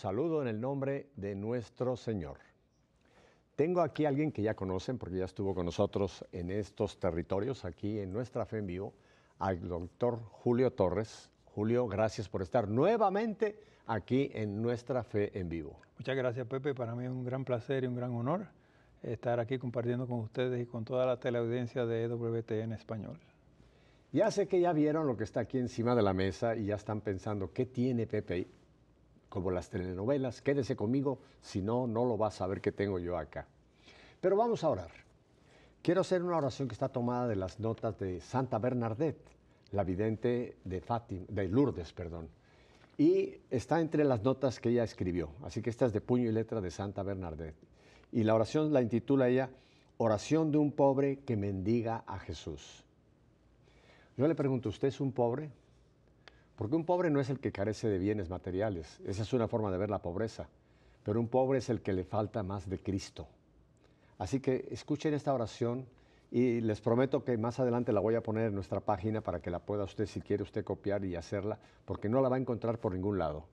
saludo en el nombre de nuestro Señor. Tengo aquí a alguien que ya conocen porque ya estuvo con nosotros en estos territorios, aquí en nuestra fe en vivo, al doctor Julio Torres. Julio, gracias por estar nuevamente aquí en nuestra fe en vivo. Muchas gracias Pepe, para mí es un gran placer y un gran honor estar aquí compartiendo con ustedes y con toda la teleaudiencia de e en Español. Ya sé que ya vieron lo que está aquí encima de la mesa y ya están pensando, ¿qué tiene Pepe como las telenovelas. Quédese conmigo, si no, no lo vas a saber que tengo yo acá. Pero vamos a orar. Quiero hacer una oración que está tomada de las notas de Santa Bernadette, la vidente de, Fátima, de Lourdes, perdón. Y está entre las notas que ella escribió. Así que esta es de puño y letra de Santa Bernadette. Y la oración la intitula ella Oración de un pobre que mendiga a Jesús. Yo le pregunto, ¿usted es un pobre? Porque un pobre no es el que carece de bienes materiales, esa es una forma de ver la pobreza, pero un pobre es el que le falta más de Cristo. Así que escuchen esta oración y les prometo que más adelante la voy a poner en nuestra página para que la pueda usted, si quiere usted, copiar y hacerla, porque no la va a encontrar por ningún lado.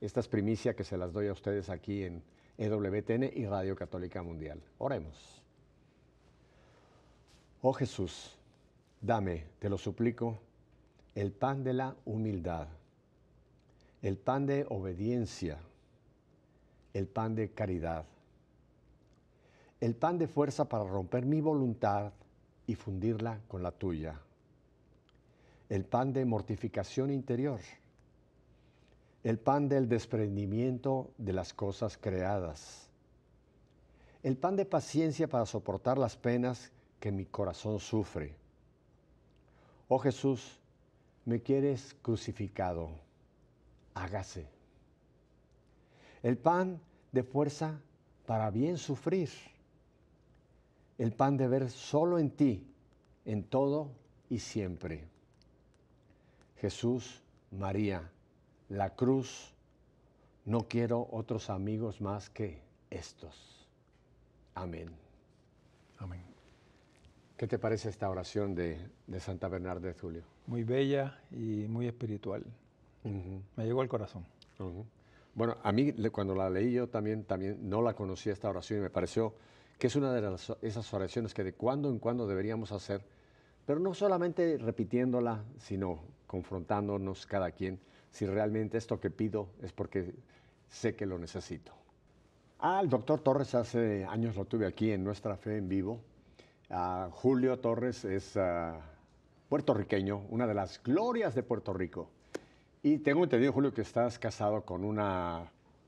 Esta es primicia que se las doy a ustedes aquí en EWTN y Radio Católica Mundial. Oremos. Oh Jesús, dame, te lo suplico, el pan de la humildad, el pan de obediencia, el pan de caridad, el pan de fuerza para romper mi voluntad y fundirla con la tuya, el pan de mortificación interior, el pan del desprendimiento de las cosas creadas, el pan de paciencia para soportar las penas que mi corazón sufre. Oh Jesús, me quieres crucificado, hágase. El pan de fuerza para bien sufrir. El pan de ver solo en ti, en todo y siempre. Jesús, María, la cruz, no quiero otros amigos más que estos. Amén. Amén. ¿Qué te parece esta oración de, Santa Bernarda de Julio? muy bella y muy espiritual. Me llegó al corazón. Bueno, a mí cuando la leí yo también, también no la conocía esta oración y me pareció que es una de esas oraciones que de cuando en cuando deberíamos hacer, pero no solamente repitiéndola, sino confrontándonos cada quien si realmente esto que pido es porque sé que lo necesito. Ah, el doctor Torres hace años lo tuve aquí en Nuestra Fe en Vivo. Ah, Julio Torres es ah, puertorriqueño, una de las glorias de Puerto Rico. Y tengo entendido, Julio, que estás casado con una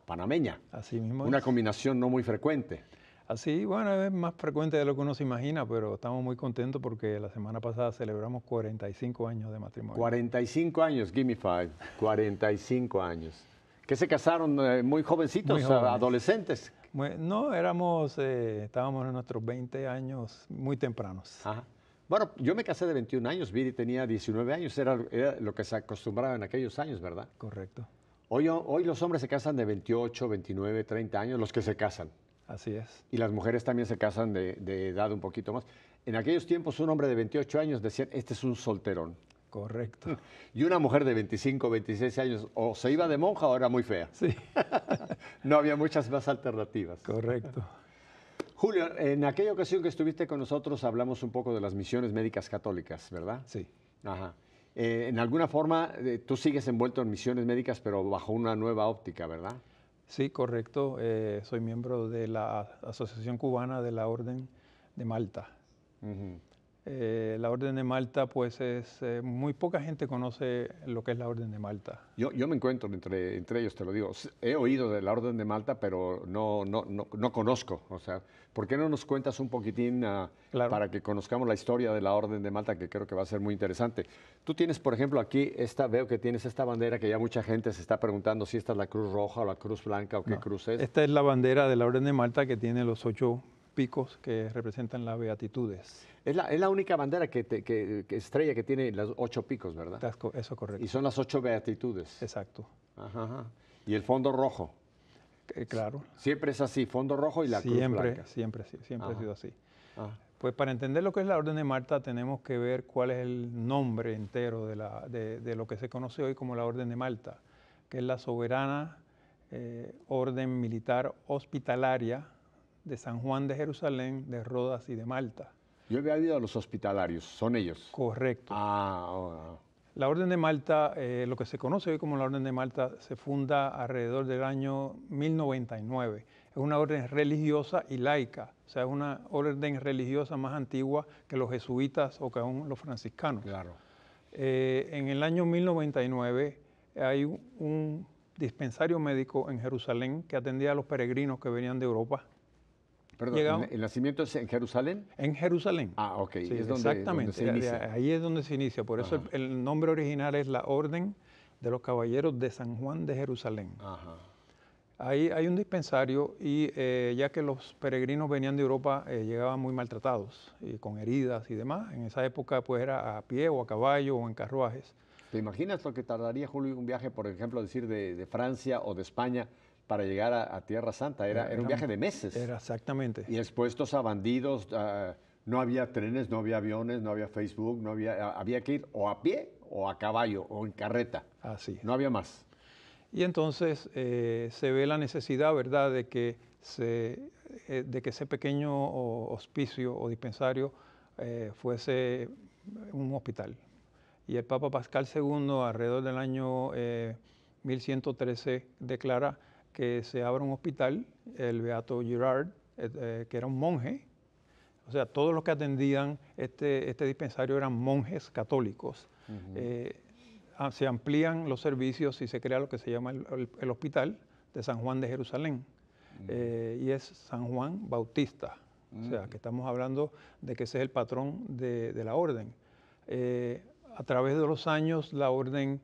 panameña. Así mismo. Una combinación no muy frecuente. Así, bueno, es más frecuente de lo que uno se imagina, pero estamos muy contentos porque la semana pasada celebramos 45 años de matrimonio. 45 años, give me five. 45 años. Que se casaron eh, muy jovencitos, adolescentes. no, éramos, eh, estábamos en nuestros 20 años muy tempranos. Ajá. Bueno, yo me casé de 21 años, Viri tenía 19 años, era, lo que se acostumbraba en aquellos años, ¿verdad? Correcto. Hoy, hoy los hombres se casan de 28, 29, 30 años, los que se casan. Así es. Y las mujeres también se casan de, edad un poquito más. En aquellos tiempos un hombre de 28 años decía, este es un solterón. Correcto. Y una mujer de 25, 26 años o se iba de monja o era muy fea. Sí. no había muchas más alternativas. Correcto. Julio, en aquella ocasión que estuviste con nosotros hablamos un poco de las misiones médicas católicas, ¿verdad? Sí. Ajá. Eh, en alguna forma, eh, tú sigues envuelto en misiones médicas, pero bajo una nueva óptica, ¿verdad? Sí, correcto. Eh, soy miembro de la Asociación Cubana de la Orden de Malta. Eh, la Orden de Malta, pues es eh, muy poca gente conoce lo que es la Orden de Malta. Yo, yo me encuentro entre, entre ellos, te lo digo. He oído de la Orden de Malta, pero no, no, no, conozco. O sea, ¿por qué no nos cuentas un poquitín ah, para que conozcamos la historia de la Orden de Malta, que creo que va a ser muy interesante? Tú tienes, por ejemplo, aquí esta, veo que tienes esta bandera que ya mucha gente se está preguntando si esta es la Cruz Roja o la Cruz Blanca o qué cruz es. Esta es la bandera de la Orden de Malta que tiene los ocho picos que representan las beatitudes. Es la, única bandera que, estrella que tiene los ocho picos, ¿verdad? Eso correcto. Y son las ocho beatitudes. Exacto. Ajá, Y el fondo rojo. Eh, claro. Siempre es así, fondo rojo y la cruz blanca. Siempre, siempre, siempre ha sido así. Ah. Pues para entender lo que es la Orden de Malta tenemos que ver cuál es el nombre entero de, la, de, lo que se conoce hoy como la Orden de Malta, que es la soberana eh, Orden Militar Hospitalaria de San Juan de Jerusalén, de Rodas y de Malta. Yo había ido a los hospitalarios, son ellos. Correcto. Ah, ah, ah. La Orden de Malta, eh, lo que se conoce hoy como la Orden de Malta, se funda alrededor del año 1099. Es una orden religiosa y laica, o sea, es una orden religiosa más antigua que los jesuitas o que aún los franciscanos. Claro. Eh, en el año 1099 hay un dispensario médico en Jerusalén que atendía a los peregrinos que venían de Europa ¿el nacimiento es en Jerusalén? En Jerusalén. Ah, ok. es donde, exactamente. Ahí es donde se inicia. Por eso el, nombre original es la Orden de los Caballeros de San Juan de Jerusalén. Ahí hay un dispensario y eh, ya que los peregrinos venían de Europa, eh, llegaban muy maltratados, y con heridas y demás. En esa época pues era a pie o a caballo o en carruajes. ¿Te imaginas lo que tardaría, Julio, un viaje, por ejemplo, decir de Francia o de España para llegar a, Tierra Santa. Era, era, un viaje de meses. Era exactamente. Y expuestos a bandidos, no había trenes, no había aviones, no había Facebook, no había, había que ir o a pie o a caballo o en carreta. Así. No había más. Y entonces eh, se ve la necesidad, ¿verdad?, de que, se, eh, de que ese pequeño hospicio o dispensario eh, fuese un hospital. Y el Papa Pascal II, alrededor del año 1113, declara que se abra un hospital, el Beato Girard, eh, eh, que era un monje, o sea, todos los que atendían este, este dispensario eran monjes católicos. Eh, se amplían los servicios y se crea lo que se llama el, hospital de San Juan de Jerusalén, y es San Juan Bautista. O sea, que estamos hablando de que ese es el patrón de, la orden. a través de los años, la orden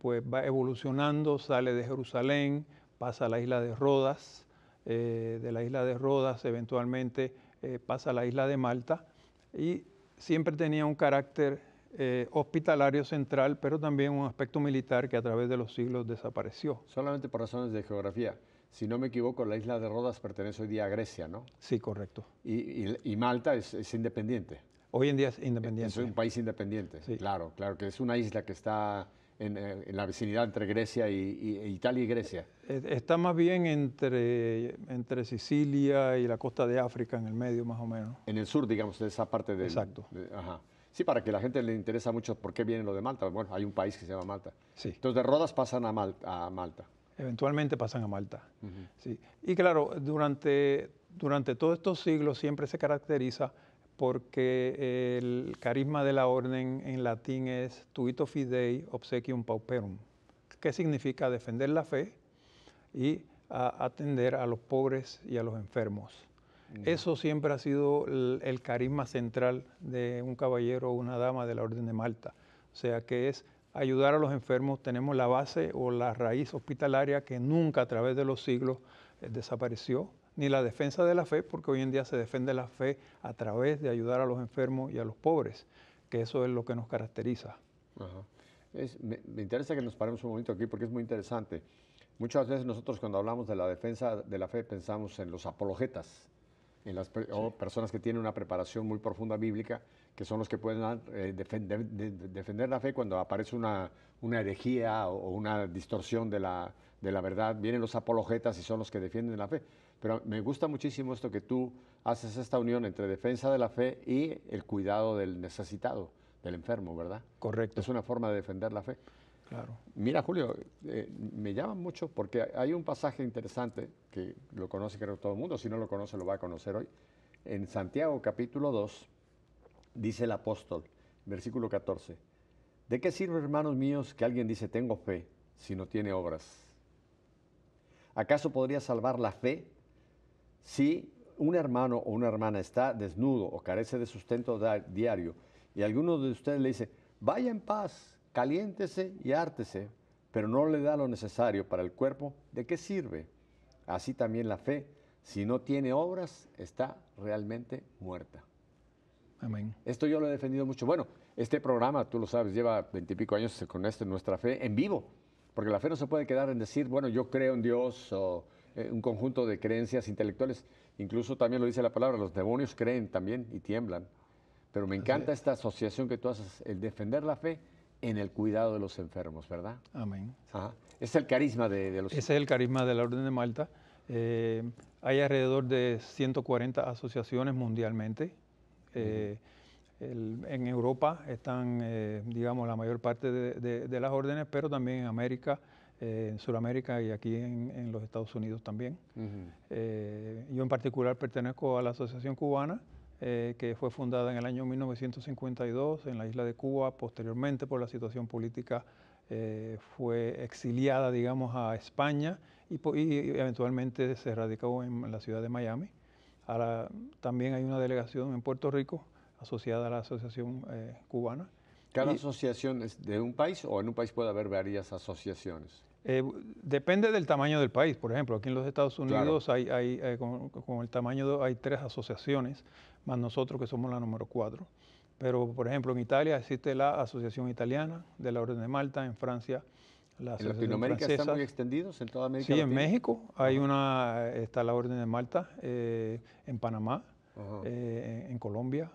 pues, va evolucionando, sale de Jerusalén, pasa a la isla de Rodas, eh, de la isla de Rodas eventualmente eh, pasa a la isla de Malta y siempre tenía un carácter eh, hospitalario central, pero también un aspecto militar que a través de los siglos desapareció. Solamente por razones de geografía. Si no me equivoco, la isla de Rodas pertenece hoy día a Grecia, ¿no? Sí, correcto. Y, Malta es, independiente. Hoy en día es independiente. Es un país independiente, claro, claro, que es una isla que está eh, en, la vecindad entre Grecia y, e Italia y Grecia. Está más bien entre, entre Sicilia y la costa de África, en el medio más o menos. En el sur, digamos, de esa parte de Exacto. ajá. Sí, para que la gente le interesa mucho por qué viene lo de Malta. Bueno, hay un país que se llama Malta. Sí. Entonces de Rodas pasan a, a Malta. Eventualmente pasan a Malta. sí. Y claro, durante, durante todos estos siglos siempre se caracteriza porque el carisma de la orden en latín es tuito fidei obsequium pauperum, que significa defender la fe y atender a los pobres y a los enfermos. Mm. Eso siempre ha sido el, carisma central de un caballero o una dama de la Orden de Malta. O sea, que es ayudar a los enfermos. Tenemos la base o la raíz hospitalaria que nunca a través de los siglos eh, desapareció ni la defensa de la fe, porque hoy en día se defiende la fe a través de ayudar a los enfermos y a los pobres, que eso es lo que nos caracteriza. me, interesa que nos paremos un momento aquí porque es muy interesante. Muchas veces nosotros cuando hablamos de la defensa de la fe pensamos en los apologetas, en las o personas que tienen una preparación muy profunda bíblica, que son los que pueden ah, eh, defender, defender, la fe cuando aparece una, una herejía o, una distorsión de la, de la verdad. Vienen los apologetas y son los que defienden la fe. Pero me gusta muchísimo esto que tú haces, esta unión entre defensa de la fe y el cuidado del necesitado, del enfermo, ¿verdad? Correcto. Es una forma de defender la fe. Claro. Mira, Julio, eh, me llama mucho porque hay un pasaje interesante que lo conoce creo todo el mundo, si no lo conoce lo va a conocer hoy. En Santiago capítulo 2 dice el apóstol, versículo 14, ¿de qué sirve, hermanos míos, que alguien dice tengo fe si no tiene obras? ¿Acaso podría salvar la fe si un hermano o una hermana está desnudo o carece de sustento diario y alguno de ustedes le dice, vaya en paz, caliéntese y ártese, pero no le da lo necesario para el cuerpo, ¿de qué sirve? Así también la fe, si no tiene obras, está realmente muerta. Amén. Esto yo lo he defendido mucho. Bueno, este programa, tú lo sabes, lleva veintipico años con esto, nuestra fe en vivo, porque la fe no se puede quedar en decir, bueno, yo creo en Dios o eh, un conjunto de creencias intelectuales. Incluso también lo dice la palabra, los demonios creen también y tiemblan. Pero me encanta esta asociación que tú haces, el defender la fe en el cuidado de los enfermos, ¿verdad? Amén. Es el carisma de, los... Ese es el carisma de la Orden de Malta. Eh, hay alrededor de 140 asociaciones mundialmente. Eh, en Europa están, digamos, la mayor parte de, las órdenes, pero también en América, eh, en Sudamérica y aquí en, los Estados Unidos también. Eh, yo en particular pertenezco a la Asociación Cubana, eh, que fue fundada en el año 1952 en la isla de Cuba, posteriormente por la situación política fue exiliada, digamos, a España y, eventualmente se radicó en la ciudad de Miami. Ahora también hay una delegación en Puerto Rico asociada a la Asociación Cubana ¿Cada asociación es de un país o en un país puede haber varias asociaciones? Eh, depende del tamaño del país. Por ejemplo, aquí en los Estados Unidos hay, eh, con, el tamaño hay tres asociaciones, más nosotros que somos la número cuatro. Pero, por ejemplo, en Italia existe la Asociación Italiana de la Orden de Malta, en Francia la Asociación ¿En Latinoamérica están muy extendidos? ¿En toda América Sí, en México hay una, eh, está la Orden de Malta, en Panamá, en, Colombia,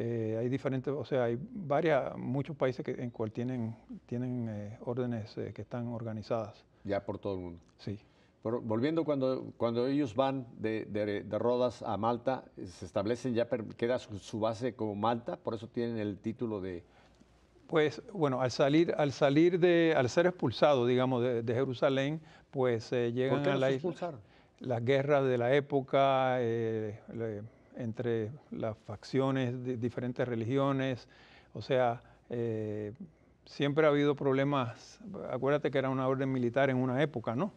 eh, hay diferentes, o sea, hay varias, muchos países en cual tienen, tienen eh, órdenes eh, que están organizadas. Ya por todo el mundo. Sí. Pero volviendo cuando, cuando ellos van de, Rodas a Malta, se establecen, ya queda su, base como Malta, por eso tienen el título de... Pues bueno, al salir, al salir de, al ser expulsado, digamos, de, Jerusalén, pues llegan ¿Por qué la Las guerras de la época, entre las facciones de diferentes religiones, o sea, eh, siempre ha habido problemas, acuérdate que era una orden militar en una época, ¿no?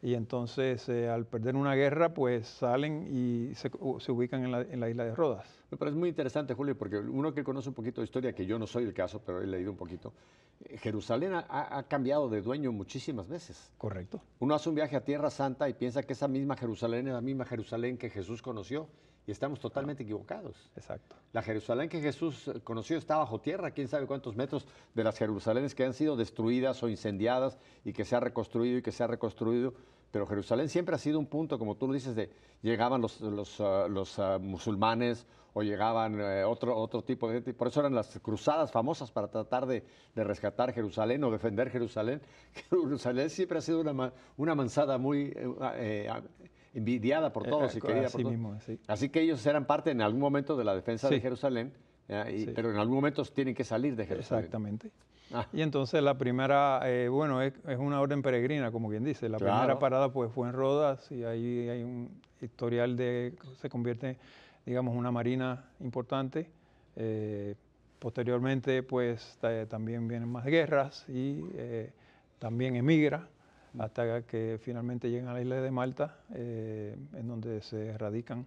Y entonces eh, al perder una guerra, pues salen y se, ubican en la, isla de Rodas. Pero es muy interesante, Julio, porque uno que conoce un poquito de historia, que yo no soy el caso, pero he leído un poquito, Jerusalén ha, cambiado de dueño muchísimas veces. Correcto. Uno hace un viaje a Tierra Santa y piensa que esa misma Jerusalén es la misma Jerusalén que Jesús conoció y estamos totalmente equivocados. Exacto. La Jerusalén que Jesús conoció está bajo tierra, quién sabe cuántos metros de las Jerusalénes que han sido destruidas o incendiadas y que se ha reconstruido y que se ha reconstruido pero Jerusalén siempre ha sido un punto, como tú lo dices, de llegaban los, los, ah, los ah, musulmanes o llegaban eh, otro, otro tipo de gente. Por eso eran las cruzadas famosas para tratar de, rescatar Jerusalén o defender Jerusalén. Jerusalén siempre ha sido una, una manzada muy eh, ah, eh, envidiada por todos y Así que ellos eran parte en algún momento de la defensa de Jerusalén, pero en algún momento tienen que salir de Jerusalén. Exactamente. Ah. Y entonces la primera, eh, bueno, es, una orden peregrina, como quien dice. La primera parada pues fue en Rodas y ahí hay un historial de, se convierte, digamos, una marina importante. Eh, posteriormente pues también vienen más guerras y eh, también emigra mm. hasta que finalmente llegan a la isla de Malta, en donde se radican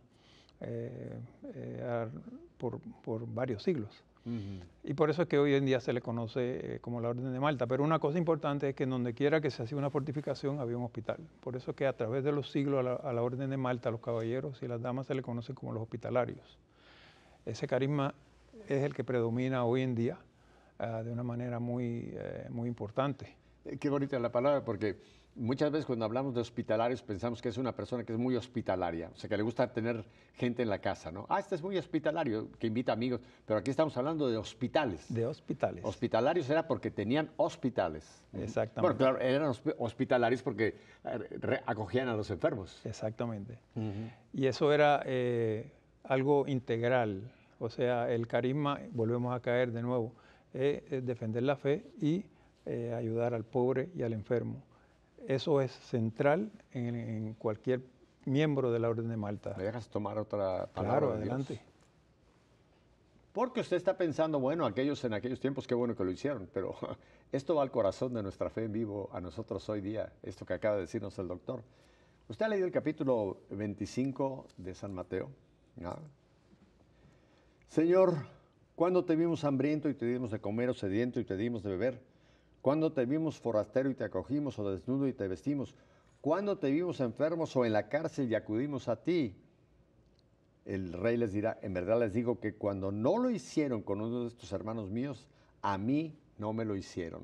por varios siglos. Y por eso es que hoy en día se le conoce eh, como la Orden de Malta. Pero una cosa importante es que en donde quiera que se hacía una fortificación había un hospital. Por eso es que a través de los siglos a la, Orden de Malta, los caballeros y las damas se le conocen como los hospitalarios. Ese carisma es el que predomina hoy en día ah, de una manera muy, eh, muy importante. Qué bonita la palabra, porque muchas veces cuando hablamos de hospitalarios pensamos que es una persona que es muy hospitalaria, o sea, que le gusta tener gente en la casa, ¿no? Ah, este es muy hospitalario, que invita amigos, pero aquí estamos hablando de hospitales. De hospitales. Hospitalarios era porque tenían hospitales. Exactamente. Bueno, claro, eran hospitalarios porque eh, acogían a los enfermos. Exactamente. Y eso era eh, algo integral, o sea, el carisma, volvemos a caer de nuevo, eh, defender la fe y ayudar al pobre y al enfermo. Eso es central en, cualquier miembro de la Orden de Malta. ¿Me dejas tomar otra palabra? adelante. Porque usted está pensando, bueno, aquellos en aquellos tiempos, qué bueno que lo hicieron, pero esto va al corazón de nuestra fe en vivo a nosotros hoy día, esto que acaba de decirnos el doctor. ¿Usted ha leído el capítulo 25 de San Mateo? Señor, cuando te vimos hambriento y te dimos de comer o sediento y te dimos de beber? Cuando te vimos forastero y te acogimos o desnudo y te vestimos? cuando te vimos enfermos o en la cárcel y acudimos a ti? El rey les dirá, en verdad les digo que cuando no lo hicieron con uno de estos hermanos míos, a mí no me lo hicieron.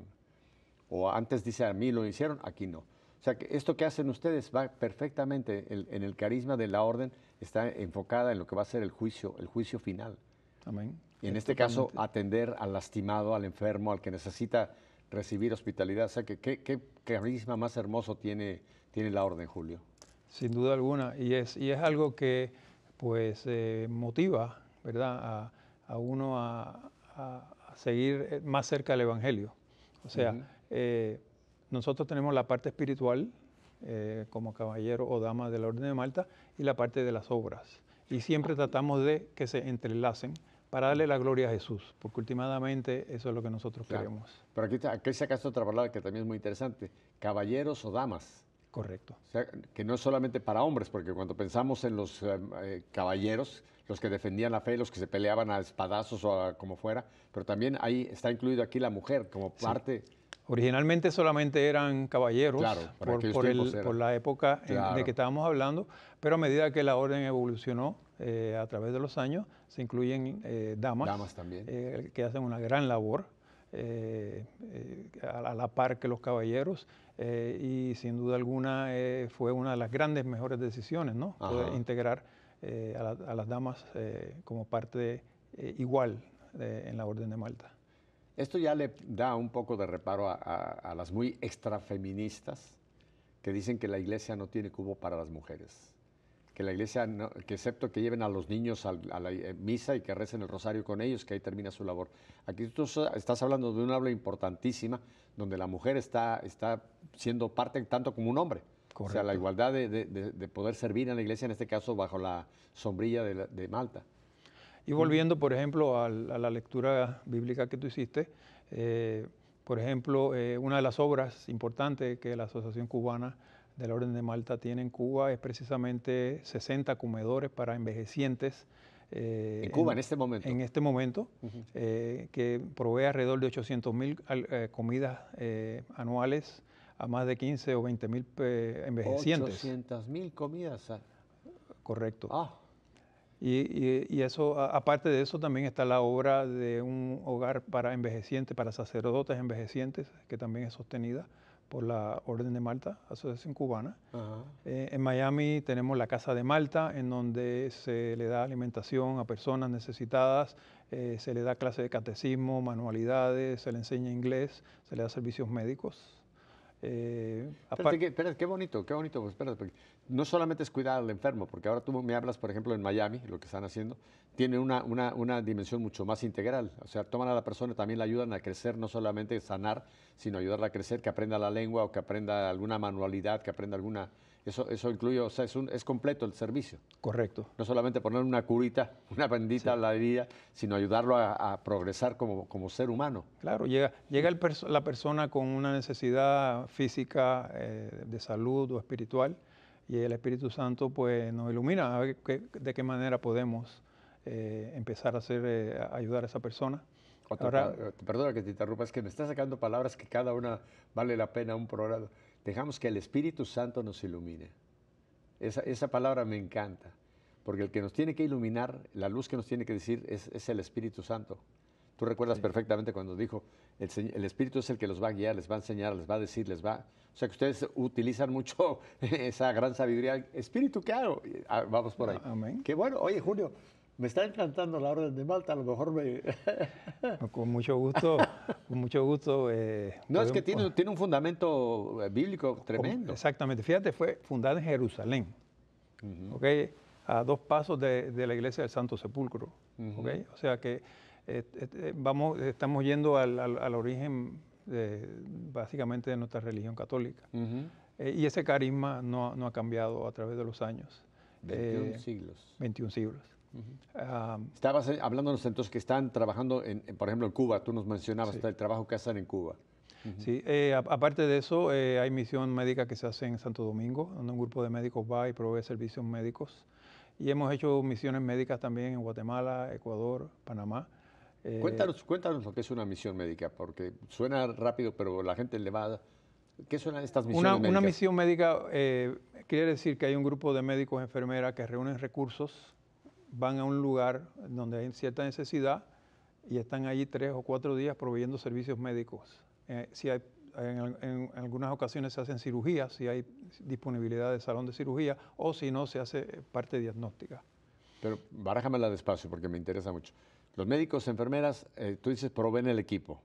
O antes dice, a mí lo hicieron, aquí no. O sea, que esto que hacen ustedes va perfectamente en, en, el carisma de la orden, está enfocada en lo que va a ser el juicio, el juicio final. Amén. Y en este caso, atender al lastimado, al enfermo, al que necesita recibir hospitalidad. O sea, que, ¿qué, carisma más hermoso tiene, tiene la orden, Julio? Sin duda alguna, y es, y es algo que pues eh, motiva, ¿verdad?, a, uno a, seguir eh, más cerca del Evangelio. O sea, eh, nosotros tenemos la parte espiritual, como caballero o dama de la Orden de Malta, y la parte de las obras. Y siempre tratamos de que se entrelacen para darle la gloria a Jesús, porque últimamente eso es lo que nosotros queremos. Pero aquí, está, aquí sacaste otra palabra que también es muy interesante, caballeros o damas. Correcto. O sea, que no es solamente para hombres, porque cuando pensamos en los eh, eh, caballeros, los que defendían la fe, los que se peleaban a espadazos o a como fuera, pero también ahí está incluido aquí la mujer como parte Originalmente solamente eran caballeros por, la época de que estábamos hablando, pero a medida que la orden evolucionó eh, a través de los años, se incluyen eh, damas, también. Eh, que hacen una gran labor a, la par que los caballeros y sin duda alguna fue una de las grandes mejores decisiones, ¿no? Poder integrar a, las damas como parte igual en la Orden de Malta. Esto ya le da un poco de reparo a, las muy extrafeministas que dicen que la iglesia no tiene cubo para las mujeres que la iglesia, que excepto que lleven a los niños a, la eh, misa y que recen el rosario con ellos, que ahí termina su labor. Aquí tú estás hablando de una habla importantísima donde la mujer está, está siendo parte tanto como un hombre. O sea, la igualdad de, poder servir en la iglesia, en este caso bajo la sombrilla de Malta. Y volviendo, por ejemplo, a, la lectura bíblica que tú hiciste, eh, por ejemplo, eh, una de las obras importantes que la Asociación Cubana de la Orden de Malta tiene en Cuba es precisamente 60 comedores para envejecientes. Eh, en Cuba, en, este momento. En este momento, que provee alrededor de 800 mil comidas anuales a más de 15 o 20 mil envejecientes. 800 mil comidas. Correcto. Ah. Y, eso, aparte de eso, también está la obra de un hogar para envejecientes, para sacerdotes envejecientes, que también es sostenida por la Orden de Malta, Asociación Cubana. Eh, en Miami tenemos la Casa de Malta, en donde se le da alimentación a personas necesitadas, eh, se le da clase de catecismo, manualidades, se le enseña inglés, se le da servicios médicos. Eh, espérate, qué bonito, qué bonito. Pues, no solamente es cuidar al enfermo, porque ahora tú me hablas, por ejemplo, en Miami, lo que están haciendo, tiene una, una, una, dimensión mucho más integral. O sea, toman a la persona, también la ayudan a crecer, no solamente sanar, sino ayudarla a crecer, que aprenda la lengua o que aprenda alguna manualidad, que aprenda alguna eso, eso incluye, o sea, es, es completo el servicio. Correcto. No solamente poner una curita, una bendita a la herida, sino ayudarlo a, progresar como, como, ser humano. Claro, llega, llega la persona con una necesidad física, eh, de salud o espiritual, y el Espíritu Santo pues nos ilumina de qué manera podemos eh, empezar a, hacer, eh, ayudar a esa persona. perdona que te interrumpa, es que me está sacando palabras que cada una vale la pena un programa. Dejamos que el Espíritu Santo nos ilumine. Esa, palabra me encanta, porque el que nos tiene que iluminar, la luz que nos tiene que decir es, el Espíritu Santo. Tú recuerdas perfectamente cuando dijo, el, Espíritu es el que los va a guiar, les va a enseñar, les va a decir, les va... O sea que ustedes utilizan mucho esa gran sabiduría. Espíritu, claro ah, Vamos por ahí. Amén. Qué bueno. Oye, Julio, me está encantando la Orden de Malta, a lo mejor me... con mucho gusto, con mucho gusto. Eh, no, es que tiene, un fundamento eh, bíblico tremendo. Exactamente, fíjate, fue fundada en Jerusalén, a dos pasos de, la iglesia del Santo Sepulcro. O sea que eh, vamos, estamos yendo al, origen básicamente de nuestra religión católica. y ese carisma no, no, ha cambiado a través de los años. 21 siglos. 21 siglos um, Estabas eh, hablándonos entonces que están trabajando, en, por ejemplo, en Cuba. Tú nos mencionabas el trabajo que hacen en Cuba. Sí, eh, aparte de eso, eh, hay misión médica que se hace en Santo Domingo, donde un grupo de médicos va y provee servicios médicos. Y hemos hecho misiones médicas también en Guatemala, Ecuador, Panamá. cuéntanos, cuéntanos lo que es una misión médica, porque suena rápido, pero la gente le va ¿Qué suenan estas misiones una, médicas? Una misión médica quiere decir que hay un grupo de médicos, enfermeras que reúnen recursos van a un lugar donde hay cierta necesidad y están allí tres o cuatro días proveyendo servicios médicos. Eh, si hay, en, algunas ocasiones se hacen cirugías, si hay disponibilidad de salón de cirugía o si no, se hace eh, parte diagnóstica. Pero barájamela despacio porque me interesa mucho. Los médicos, enfermeras, eh, tú dices, proveen el equipo.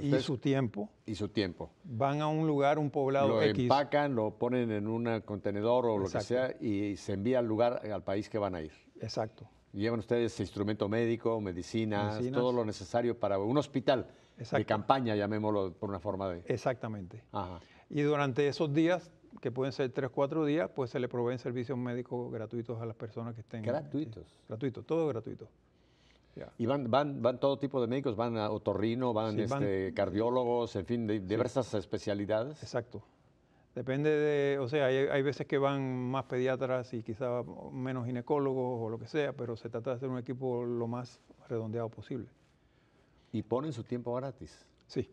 y su tiempo. Y su tiempo. Van a un lugar, un poblado lo X. Lo empacan, lo ponen en un contenedor o lo que sea y se envía al lugar, al país que van a ir. Exacto. Llevan ustedes instrumento médico, medicinas, todo lo necesario para un hospital de campaña, llamémoslo por una forma de... Exactamente. Y durante esos días, que pueden ser tres, cuatro días, pues se le proveen servicios médicos gratuitos a las personas que estén... Eh, gratuitos. Gratuitos, todo gratuito. Y van, van, van todo tipo de médicos, van a otorrino, van, este, cardiólogos, en fin, de, diversas especialidades. Exacto. Depende de, o sea, hay, veces que van más pediatras y quizá menos ginecólogos o lo que sea, pero se trata de hacer un equipo lo más redondeado posible. ¿Y ponen su tiempo gratis? Sí.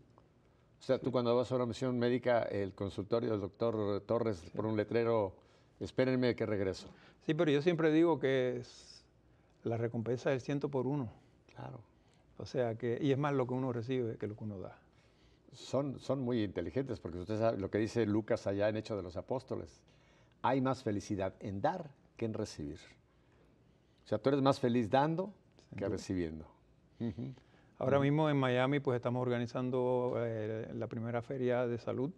O sea, tú cuando vas a una misión médica, el consultorio del doctor Torres por un letrero, espérenme que regreso. Sí, pero yo siempre digo que es, la recompensa es el ciento por uno. Claro. O sea que, y es más lo que uno recibe que lo que uno da son, muy inteligentes, porque usted lo que dice Lucas allá en Hechos de los Apóstoles. Hay más felicidad en dar que en recibir. O sea, tú eres más feliz dando que recibiendo. Ahora mismo en Miami, pues estamos organizando eh, la primera feria de salud,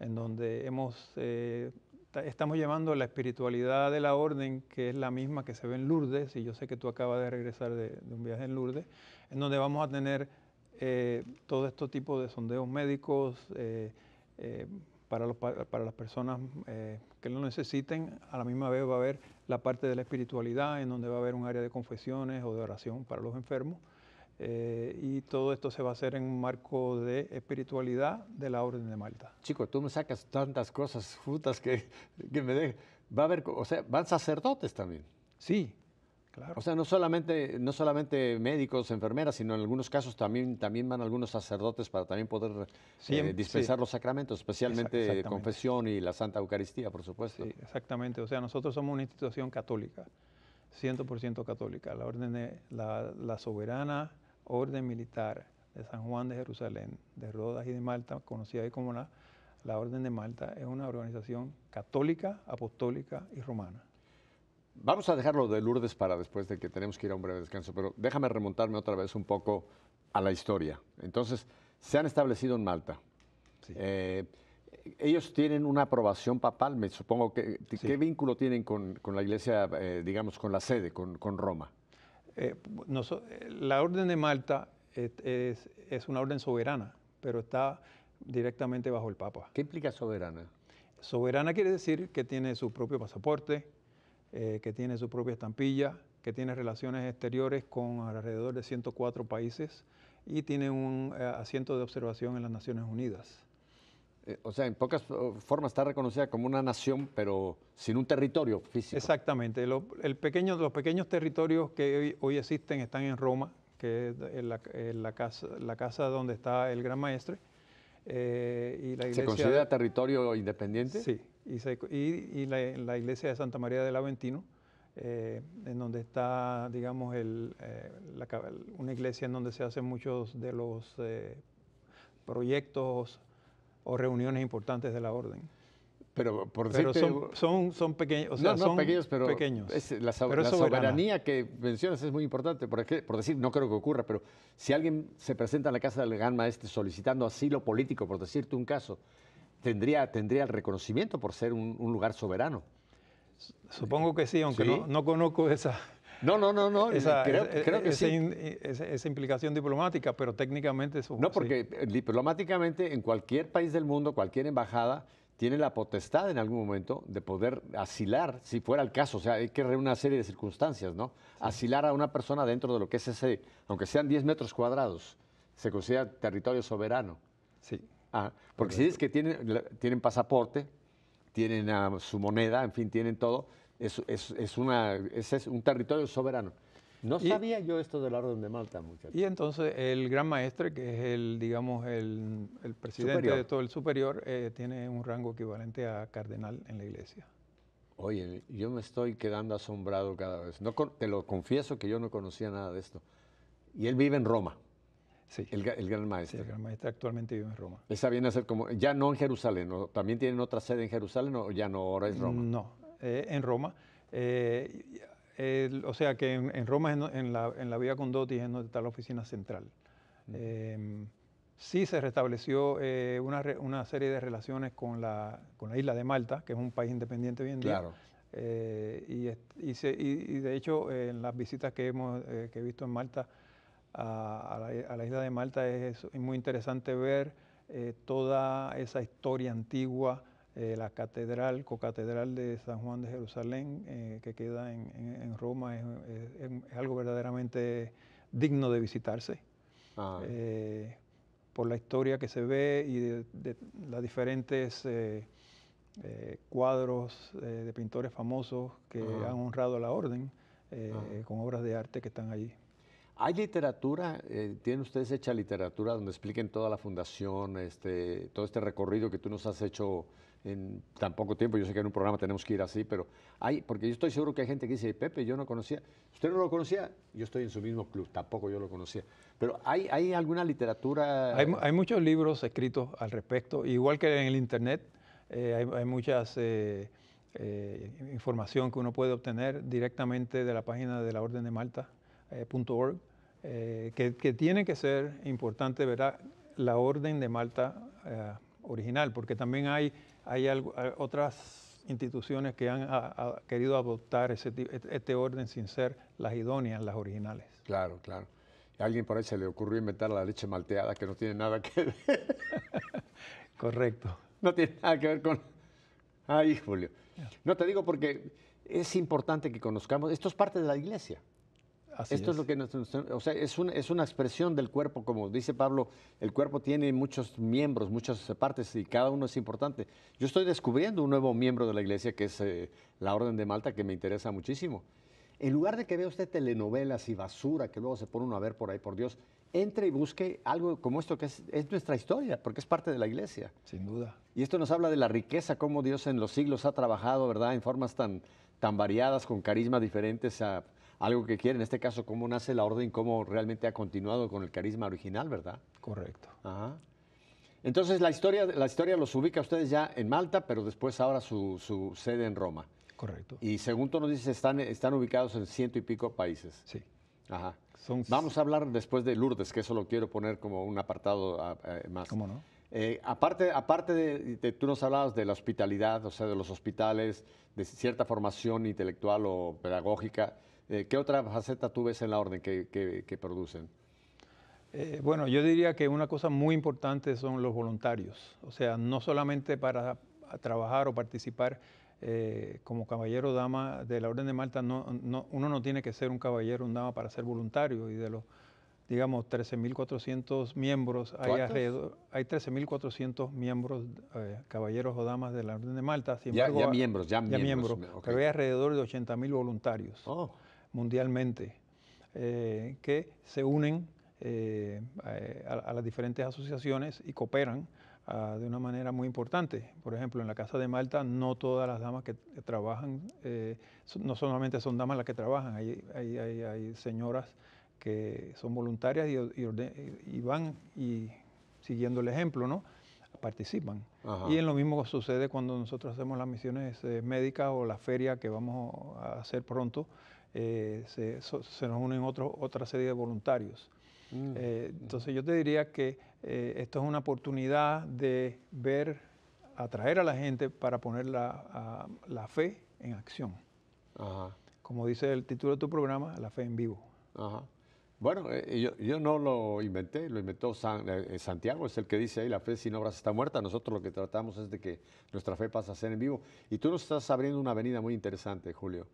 en donde hemos, eh, estamos llevando la espiritualidad de la orden, que es la misma que se ve en Lourdes, y yo sé que tú acabas de regresar de un viaje en Lourdes, en donde vamos a tener eh, todo este tipo de sondeos médicos eh, eh, para, para, las personas eh, que lo necesiten. A la misma vez va a haber la parte de la espiritualidad, en donde va a haber un área de confesiones o de oración para los enfermos. y todo esto se va a hacer en un marco de espiritualidad de la Orden de Malta. Chico, tú me sacas tantas cosas juntas que, que me de, va a haber, o sea, van sacerdotes también. Sí, o sea, no solamente, no solamente médicos, enfermeras, sino en algunos casos también, también van algunos sacerdotes para también poder eh, dispensar los sacramentos, especialmente confesión y la Santa Eucaristía, por supuesto. Sí, exactamente. O sea, nosotros somos una institución católica, 100% católica, la orden la, soberana orden militar de San Juan de Jerusalén, de Rodas y de Malta, conocida ahí como la, la Orden de Malta, es una organización católica, apostólica y romana. Vamos a dejarlo de Lourdes para después de que tenemos que ir a un breve descanso, pero déjame remontarme otra vez un poco a la historia. Entonces, se han establecido en Malta. Eh, ellos tienen una aprobación papal, me supongo que... ¿Qué vínculo tienen con, la iglesia, eh, digamos, con la sede, con, Roma? Eh, la Orden de Malta es, una orden soberana, pero está directamente bajo el Papa. ¿Qué implica soberana? Soberana quiere decir que tiene su propio pasaporte, eh, que tiene su propia estampilla, que tiene relaciones exteriores con alrededor de 104 países y tiene un eh, asiento de observación en las Naciones Unidas. Eh, o sea, en pocas formas está reconocida como una nación, pero sin un territorio físico. Exactamente. el pequeño, los pequeños territorios que hoy, existen están en Roma, que es la, casa, la casa donde está el Gran Maestre. y ¿Se considera territorio independiente? Sí, y, la, iglesia de Santa María del Aventino, eh, en donde está, digamos, el, eh, una iglesia en donde se hacen muchos de los eh, proyectos o reuniones importantes de la orden. Pero por son, son, pequeños, no, son pequeños, pero pequeños. la, soberanía que mencionas es muy importante, por, por decir, no creo que ocurra, pero si alguien se presenta en la casa del gran maestre solicitando asilo político, por decirte un caso, tendría, tendría el reconocimiento por ser un, lugar soberano. Supongo que sí, aunque No, conozco esa... No, no, no, no. creo, que esa, esa, implicación diplomática, pero técnicamente un. No, porque eh, diplomáticamente en cualquier país del mundo, cualquier embajada tiene la potestad en algún momento de poder asilar, si fuera el caso, o sea, hay que reunir una serie de circunstancias, ¿no? Asilar a una persona dentro de lo que es ese, aunque sean 10 metros cuadrados, se considera territorio soberano. Sí. Ah, porque si es que tienen, pasaporte, tienen ah, su moneda, en fin, tienen todo, es, un territorio soberano. No sabía yo esto del la Orden de Malta, muchachos. Y entonces el gran maestro, que es el, digamos, el, presidente de todo el superior, eh, tiene un rango equivalente a cardenal en la iglesia. Oye, yo me estoy quedando asombrado cada vez. No, te lo confieso que yo no conocía nada de esto. Y él vive en Roma. El, gran maestro. el gran maestro actualmente vive en Roma. Esa viene a ser como, ya no en Jerusalén, ¿también tienen otra sede en Jerusalén o ya no ahora es Roma? No, eh, en Roma. Eh, o sea que en, Roma, en, la, vía Condotti, es donde está la oficina central. Mm. Em, sí se restableció eh, una, serie de relaciones con la, isla de Malta, que es un país independiente hoy en día. Claro. Y, de hecho, en las visitas que, hemos, que he visto en Malta, a, la, isla de Malta, es, muy interesante ver eh, toda esa historia antigua, eh, la catedral, cocatedral de San Juan de Jerusalén, eh, que queda en, Roma, es, algo verdaderamente digno de visitarse. Ah. por la historia que se ve y de, de las diferentes cuadros de pintores famosos que han honrado la orden con obras de arte que están allí. ¿Hay literatura? Eh, ¿Tienen ustedes hecha literatura donde expliquen toda la fundación, este, todo este recorrido que tú nos has hecho en tan poco tiempo? Yo sé que en un programa tenemos que ir así, pero hay, porque yo estoy seguro que hay gente que dice, Pepe, yo no conocía. Usted no lo conocía, yo estoy en su mismo club, tampoco yo lo conocía. Pero ¿hay, hay alguna literatura? Hay, muchos libros escritos al respecto, igual que en el Internet, eh, hay, muchas... Eh, información que uno puede obtener directamente de la página de la Orden de Malta, eh, que, tiene que ser importante, ¿verdad? La orden de Malta eh, original, porque también hay, hay eh, otras instituciones que han querido adoptar ese, e, este orden sin ser las idóneas, las originales. Claro, claro. alguien por ahí se le ocurrió inventar la leche malteada que no tiene nada que ver. Correcto. No tiene nada que ver con... Ay, Julio. No te digo porque es importante que conozcamos, esto es parte de la iglesia. Esto es. lo que o sea, es, es una expresión del cuerpo, como dice Pablo, el cuerpo tiene muchos miembros, muchas partes y cada uno es importante. Yo estoy descubriendo un nuevo miembro de la iglesia que es eh, la Orden de Malta, que me interesa muchísimo. En lugar de que vea usted telenovelas y basura que luego se pone uno a ver por ahí, por Dios, entre y busque algo como esto que es, nuestra historia, porque es parte de la iglesia. Sin duda. Y esto nos habla de la riqueza, cómo Dios en los siglos ha trabajado, ¿verdad? En formas tan, tan variadas, con carismas diferentes, a, algo que quiere. En este caso, cómo nace la orden, cómo realmente ha continuado con el carisma original, ¿verdad? Correcto. Entonces, la historia, la historia los ubica a ustedes ya en Malta, pero después ahora su, sede en Roma. Correcto. Y según tú nos dices, están, están ubicados en ciento y pico países. Sí. Ajá. Vamos a hablar después de Lourdes, que eso lo quiero poner como un apartado más. ¿Cómo no? Eh, aparte aparte de, tú nos hablabas de la hospitalidad, o sea, de los hospitales, de cierta formación intelectual o pedagógica, eh, ¿Qué otra faceta tú ves en la orden que, producen? Eh, bueno, yo diría que una cosa muy importante son los voluntarios, o sea, no solamente para trabajar o participar eh, como caballero o dama de la Orden de Malta, no, uno no tiene que ser un caballero o un dama para ser voluntario y de los, digamos, 13.400 miembros, hay hay 13.400 miembros, caballeros o damas de la Orden de Malta, ya, miembros, ya, miembros, que pero hay alrededor de 80.000 voluntarios. Oh mundialmente, eh, que se unen eh, a, las diferentes asociaciones y cooperan ah, de una manera muy importante. Por ejemplo, en la Casa de Malta no todas las damas que trabajan, eh, no solamente son damas las que trabajan, hay, hay, señoras que son voluntarias y, van y siguiendo el ejemplo, ¿no? participan. Y en lo mismo sucede cuando nosotros hacemos las misiones médicas o la feria que vamos a hacer pronto, eh, se, nos unen otra serie de voluntarios. Mm. Eh, entonces yo te diría que eh, esto es una oportunidad de ver, atraer a la gente para poner la, fe en acción. Como dice el título de tu programa, La fe en vivo. Bueno, yo, no lo inventé, lo inventó Santiago, es el que dice ahí, la fe sin obras está muerta. Nosotros lo que tratamos es de que nuestra fe pasa a ser en vivo. Y tú nos estás abriendo una avenida muy interesante, Julio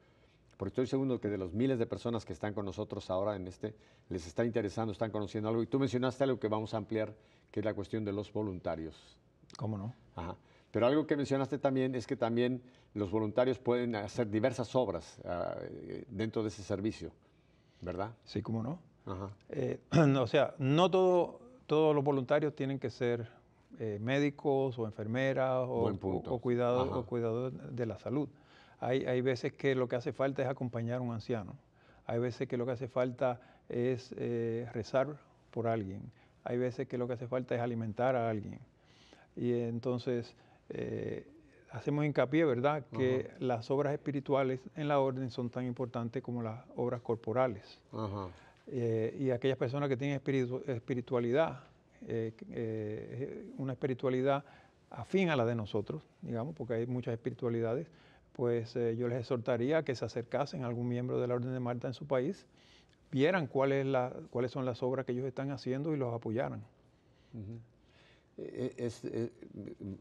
porque estoy seguro que de los miles de personas que están con nosotros ahora en este, les está interesando, están conociendo algo. Y tú mencionaste algo que vamos a ampliar, que es la cuestión de los voluntarios. ¿Cómo no? Ajá. Pero algo que mencionaste también es que también los voluntarios pueden hacer diversas obras ah, dentro de ese servicio, ¿verdad? Sí, cómo no. Ajá. Eh, o sea, no todo, todos los voluntarios tienen que ser eh, médicos o enfermeras o, cuidados cuidado, de la salud hay, veces que lo que hace falta es acompañar a un anciano, hay veces que lo que hace falta es eh, rezar por alguien, hay veces que lo que hace falta es alimentar a alguien. Y entonces eh, hacemos hincapié, ¿verdad?, que las obras espirituales en la orden son tan importantes como las obras corporales. Eh, y aquellas personas que tienen espiritualidad, una espiritualidad afín a la de nosotros, digamos, porque hay muchas espiritualidades, pues eh, yo les exhortaría que se acercasen a algún miembro de la Orden de Marta en su país, vieran cuáles son las obras que ellos están haciendo y los apoyaran. Eh, eh,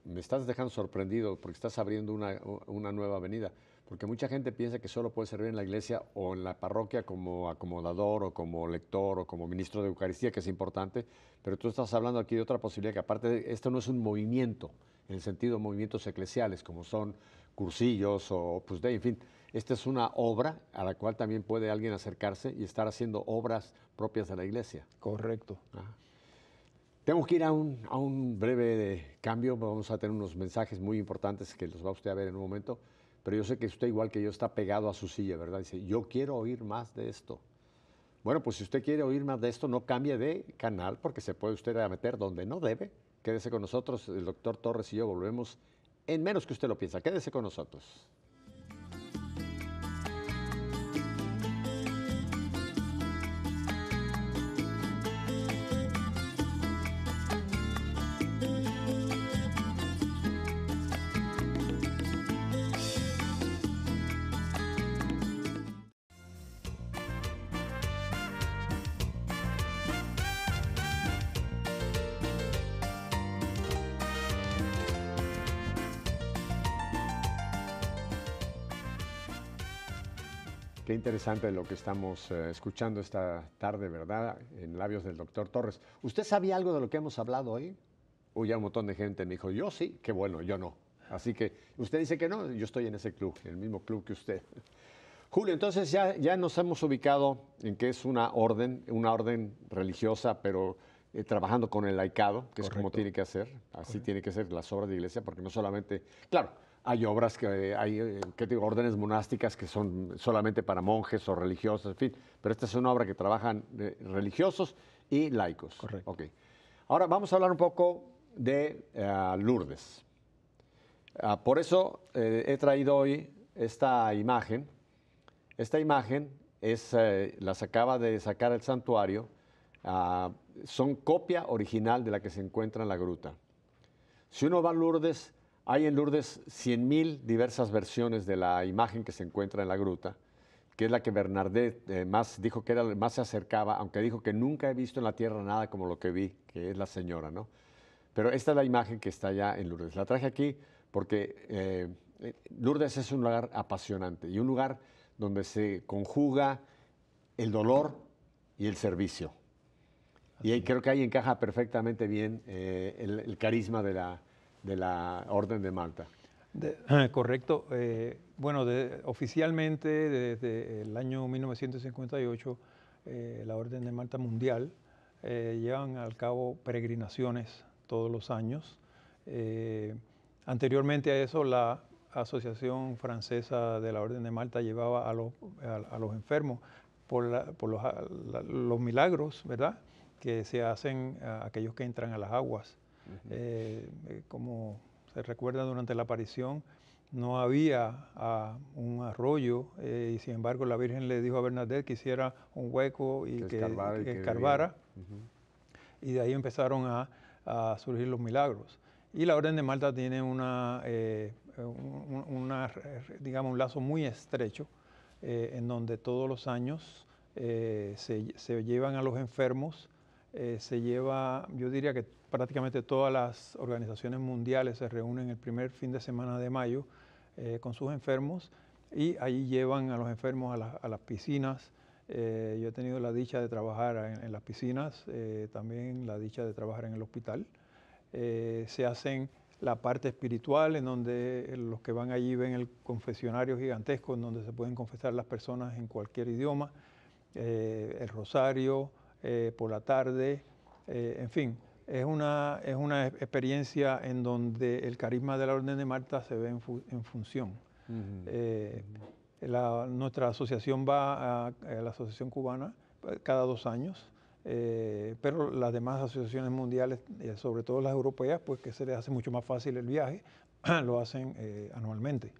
me estás dejando sorprendido porque estás abriendo una, una, nueva avenida, porque mucha gente piensa que solo puede servir en la iglesia o en la parroquia como acomodador o como lector o como ministro de Eucaristía, que es importante, pero tú estás hablando aquí de otra posibilidad, que aparte esto no es un movimiento, en el sentido de movimientos eclesiales, como son cursillos o pues de en fin. Esta es una obra a la cual también puede alguien acercarse y estar haciendo obras propias de la iglesia. Correcto. Ah. Tengo que ir a un, a un breve cambio. Vamos a tener unos mensajes muy importantes que los va usted a ver en un momento. Pero yo sé que usted, igual que yo, está pegado a su silla, ¿verdad? Dice, yo quiero oír más de esto. Bueno, pues si usted quiere oír más de esto, no cambie de canal porque se puede usted meter donde no debe. Quédese con nosotros, el doctor Torres y yo volvemos en menos que usted lo piensa. Quédese con nosotros. interesante lo que estamos eh, escuchando esta tarde, ¿verdad? En labios del doctor Torres. ¿Usted sabía algo de lo que hemos hablado hoy? Uy, ya un montón de gente me dijo, yo sí, qué bueno, yo no. Así que usted dice que no, yo estoy en ese club, en el mismo club que usted. Julio, entonces ya, ya nos hemos ubicado en que es una orden, una orden religiosa, pero eh, trabajando con el laicado, que es como tiene que hacer, así tiene que ser las obras de iglesia, porque no solamente, claro, hay obras que eh, hay, eh, órdenes monásticas que son solamente para monjes o religiosos, en fin. Pero esta es una obra que trabajan eh, religiosos y laicos. Correcto. Ahora vamos a hablar un poco de Lourdes. Ah, por eso he traído hoy esta imagen. Esta imagen es, las acaba de sacar el santuario. Ah, son copia original de la que se encuentra en la gruta. Si uno va a Lourdes, hay en Lourdes 100.000 diversas versiones de la imagen que se encuentra en la gruta, que es la que Bernardet eh, más dijo que era más se acercaba, aunque dijo que nunca he visto en la tierra nada como lo que vi, que es la señora, ¿no? Pero esta es la imagen que está allá en Lourdes. La traje aquí porque eh, eh, Lourdes es un lugar apasionante y un lugar donde se conjuga el dolor y el servicio. Y creo que ahí encaja perfectamente bien el carisma de la, de la Orden de Malta. Ah, correcto. Eh, bueno, oficialmente desde el año 1958, eh, la Orden de Malta Mundial eh, llevan al cabo peregrinaciones todos los años. anteriormente a eso, la Asociación Francesa de la Orden de Malta llevaba a los, a, los enfermos por, la, los, milagros, ¿verdad?, que se hacen aquellos que entran a las aguas eh, eh, como se recuerda durante la aparición, no había ah, un arroyo eh, y sin embargo la Virgen le dijo a Bernadette que hiciera un hueco y que, escarbara. Y, de ahí empezaron a, surgir los milagros. Y la Orden de Malta tiene una, un, digamos, un lazo muy estrecho en donde todos los años se, se, llevan a los enfermos, se lleva, yo diría que prácticamente todas las organizaciones mundiales se reúnen el primer fin de semana de mayo eh, con sus enfermos y allí llevan a los enfermos a, las piscinas. Eh, yo he tenido la dicha de trabajar en, las piscinas, eh, también la dicha de trabajar en el hospital. se hacen la parte espiritual, en donde los que van allí ven el confesionario gigantesco, en donde se pueden confesar las personas en cualquier idioma, el rosario por la tarde, en fin, es una, es una experiencia en donde el carisma de la Orden de Marta se ve en, función. Eh, nuestra asociación va a, la Asociación Cubana eh, cada dos años, eh, pero las demás asociaciones mundiales, y sobre todo las europeas, pues que se les hace mucho más fácil el viaje, lo hacen anualmente.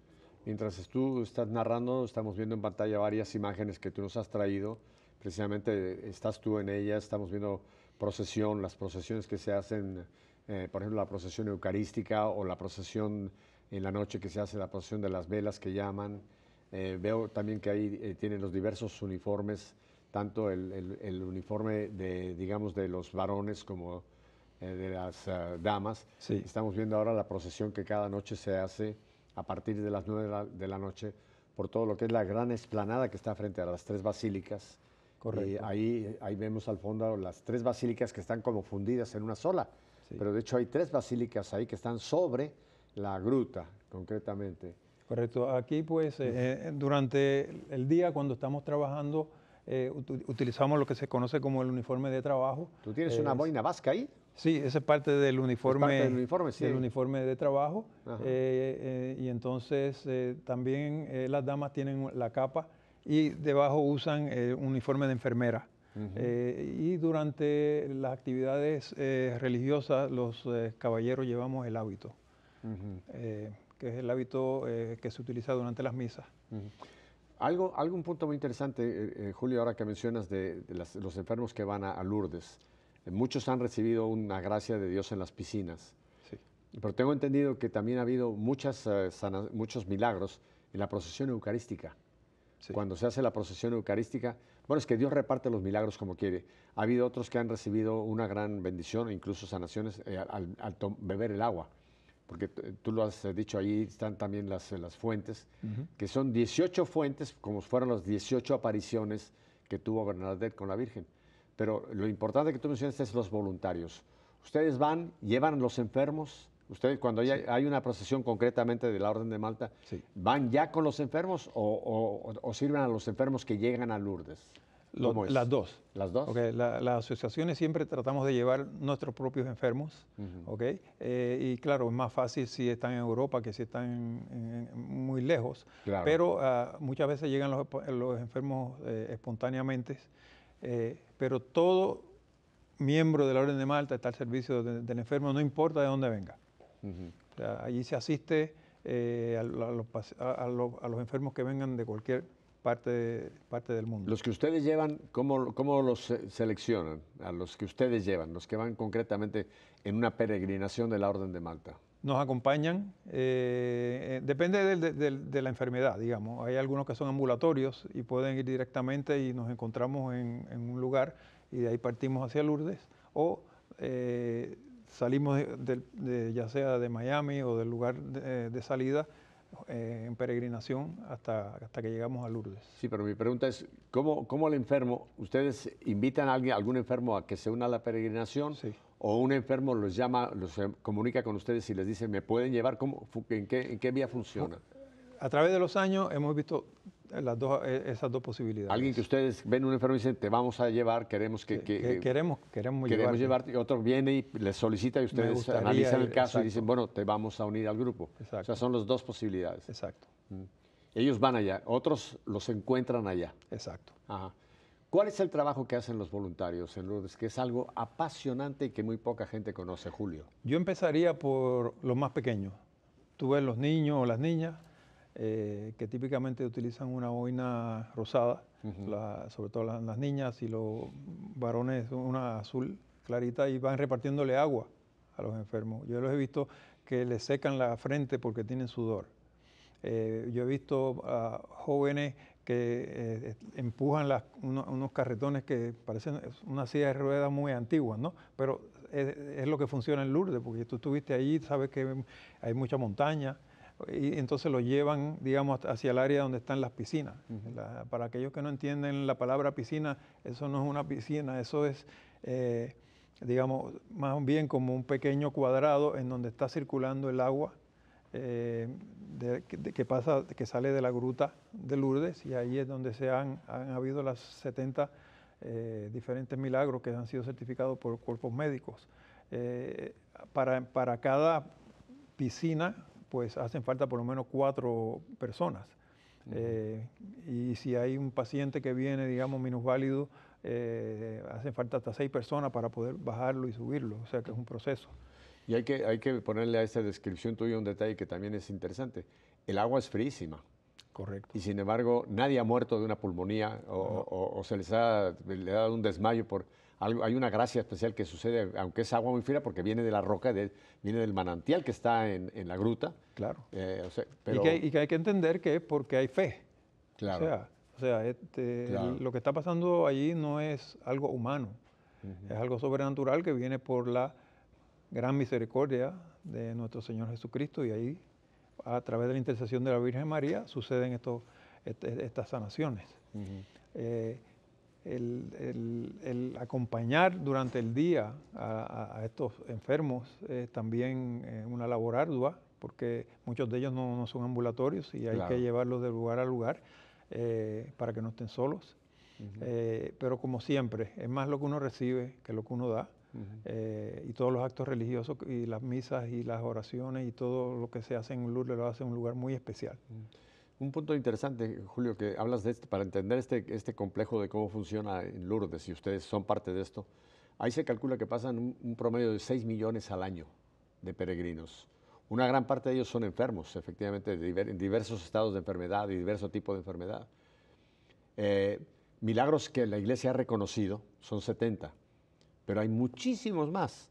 Mientras tú estás narrando, estamos viendo en pantalla varias imágenes que tú nos has traído. Precisamente estás tú en ellas, estamos viendo procesión, las procesiones que se hacen, eh, por ejemplo, la procesión eucarística o la procesión en la noche que se hace, la procesión de las velas que llaman. Eh, veo también que ahí eh, tienen los diversos uniformes, tanto el, uniforme de, digamos, de los varones como de las damas. Estamos viendo ahora la procesión que cada noche se hace a partir de las nueve de la, de la noche por todo lo que es la gran explanada que está frente a las tres basílicas eh, ahí, ahí vemos al fondo las tres basílicas que están como fundidas en una sola. Pero de hecho hay tres basílicas ahí que están sobre la gruta, concretamente. Correcto. Aquí pues eh, eh, durante el día cuando estamos trabajando utilizamos lo que se conoce como el uniforme de trabajo. ¿Tú tienes una boina vasca ahí? Sí, esa es parte del uniforme, del uniforme, del uniforme de trabajo. y entonces también las damas tienen la capa y debajo usan eh, un uniforme de enfermera. Eh, y durante las actividades eh, religiosas los caballeros llevamos el hábito, que es el hábito que se utiliza durante las misas. Algo, algún punto muy interesante, Julio, ahora que mencionas de, los enfermos que van a, Lourdes. muchos han recibido una gracia de Dios en las piscinas. Sí. Pero tengo entendido que también ha habido muchas, muchos milagros en la procesión eucarística cuando se hace la procesión eucarística, bueno, es que Dios reparte los milagros como quiere. Ha habido otros que han recibido una gran bendición, incluso sanaciones, eh, al, beber el agua. Porque eh, tú lo has dicho, ahí están también las, eh, las fuentes, que son 18 fuentes, como fueron las 18 apariciones que tuvo Bernadette con la Virgen. Pero lo importante que tú mencionaste es los voluntarios. Ustedes van, llevan los enfermos, Ustedes, cuando hay, una procesión concretamente de la Orden de Malta, ¿van ya con los enfermos o, sirven a los enfermos que llegan a Lourdes? Las dos. ¿Las dos? las asociaciones siempre tratamos de llevar nuestros propios enfermos, eh, y claro, es más fácil si están en Europa que si están muy lejos, pero ah, muchas veces llegan los, enfermos eh, espontáneamente, eh, pero todo miembro de la Orden de Malta está al servicio del enfermo, no importa de dónde venga allí se asiste eh, a, los, enfermos que vengan de cualquier parte, parte del mundo. Los que ustedes llevan, ¿cómo, cómo los seleccionan? A los que ustedes llevan, los que van concretamente en una peregrinación de la Orden de Malta nos acompañan, eh, eh, depende de, la enfermedad, digamos. Hay algunos que son ambulatorios y pueden ir directamente y nos encontramos en, un lugar y de ahí partimos hacia Lourdes. O salimos de, ya sea de Miami o del lugar de, salida eh, en peregrinación hasta, hasta que llegamos a Lourdes. Sí, pero mi pregunta es, ¿cómo, ¿cómo el enfermo, ustedes invitan a alguien, algún enfermo a que se una a la peregrinación? Sí. ¿O un enfermo los llama, los eh, comunica con ustedes y les dice, ¿me pueden llevar? ¿Cómo, en, qué, ¿En qué vía funciona? A través de los años hemos visto eh, dos, eh, esas dos posibilidades. Alguien que ustedes ven un enfermo y dicen, te vamos a llevar, queremos que... Eh, queremos queremos, queremos Y otro viene y les solicita y ustedes analizan el caso y dicen, bueno, te vamos a unir al grupo. Exacto. O sea, son las dos posibilidades. Exacto. Mm. Ellos van allá, otros los encuentran allá. Exacto. ¿Cuál es el trabajo que hacen los voluntarios en Lourdes? Que es algo apasionante y que muy poca gente conoce, Julio. Yo empezaría por los más pequeños. Tú ves los niños o las niñas eh, que típicamente utilizan una boina rosada, sobre todo las, niñas y los varones una azul clarita y van repartiéndole agua a los enfermos. Yo los he visto que les secan la frente porque tienen sudor. Eh, yo he visto jóvenes que eh, empujan unos carretones que parecen una silla de ruedas muy antigua, ¿no? Pero es, lo que funciona en Lourdes, porque tú estuviste ahí, sabes que hay mucha montaña, y entonces lo llevan, digamos, hacia el área donde están las piscinas. para aquellos que no entienden la palabra piscina, eso no es una piscina, eso es, eh, digamos, más bien como un pequeño cuadrado en donde está circulando el agua eh, de, que, pasa, que sale de la gruta de Lourdes y ahí es donde se han, habido las 70 eh, diferentes milagros que han sido certificados por cuerpos médicos. para cada piscina pues hacen falta por lo menos cuatro personas. Eh, y si hay un paciente que viene, digamos, minusválido, válido, eh, hacen falta hasta seis personas para poder bajarlo y subirlo, o sea que es un proceso. Y hay que, hay que ponerle a esta descripción tuya un detalle que también es interesante. El agua es frísima. Correcto. Y sin embargo, nadie ha muerto de una pulmonía o, se les ha, ha dado un desmayo por, hay una gracia especial que sucede, aunque es agua muy fría, porque viene de la roca, de, viene del manantial que está en, la gruta. Claro. Eh, y, que, hay que entender que es porque hay fe. Claro. O sea, este, lo que está pasando allí no es algo humano, es algo sobrenatural que viene por la gran misericordia de nuestro Señor Jesucristo y ahí, a través de la intercesión de la Virgen María, suceden estos, estas sanaciones. Uh el, acompañar durante el día a, estos enfermos es también eh, una labor ardua, porque muchos de ellos no, son ambulatorios y hay que llevarlos de lugar a lugar eh, para que no estén solos. Eh, pero como siempre, es más lo que uno recibe que lo que uno da. y todos los actos religiosos y las misas y las oraciones y todo lo que se hace en Lourdes lo hace en un lugar muy especial. Un punto interesante, Julio, que hablas de esto, para entender este, este complejo de cómo funciona en Lourdes, si ustedes son parte de esto, ahí se calcula que pasan un, promedio de 6 millones al año de peregrinos. Una gran parte de ellos son enfermos, efectivamente, en diversos estados de enfermedad y diverso tipo de enfermedad. Eh, milagros que la iglesia ha reconocido son 70, pero hay muchísimos más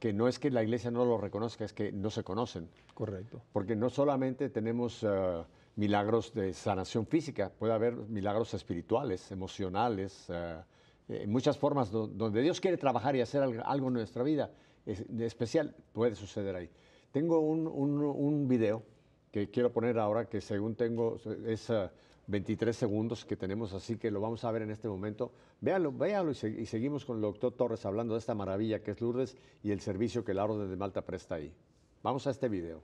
que no es que la iglesia no los reconozca, es que no se conocen. Correcto. Porque no solamente tenemos... Eh, milagros de sanación física, puede haber milagros espirituales, emocionales, eh, en muchas formas donde Dios quiere trabajar y hacer algo en nuestra vida especial, puede suceder ahí. Tengo un, un, video que quiero poner ahora que según tengo es 23 eh, segundos que tenemos, así que lo vamos a ver en este momento. Véalo, véalo y, seguimos con el doctor Torres hablando de esta maravilla que es Lourdes y el servicio que la Orden de Malta presta ahí. Vamos a este video.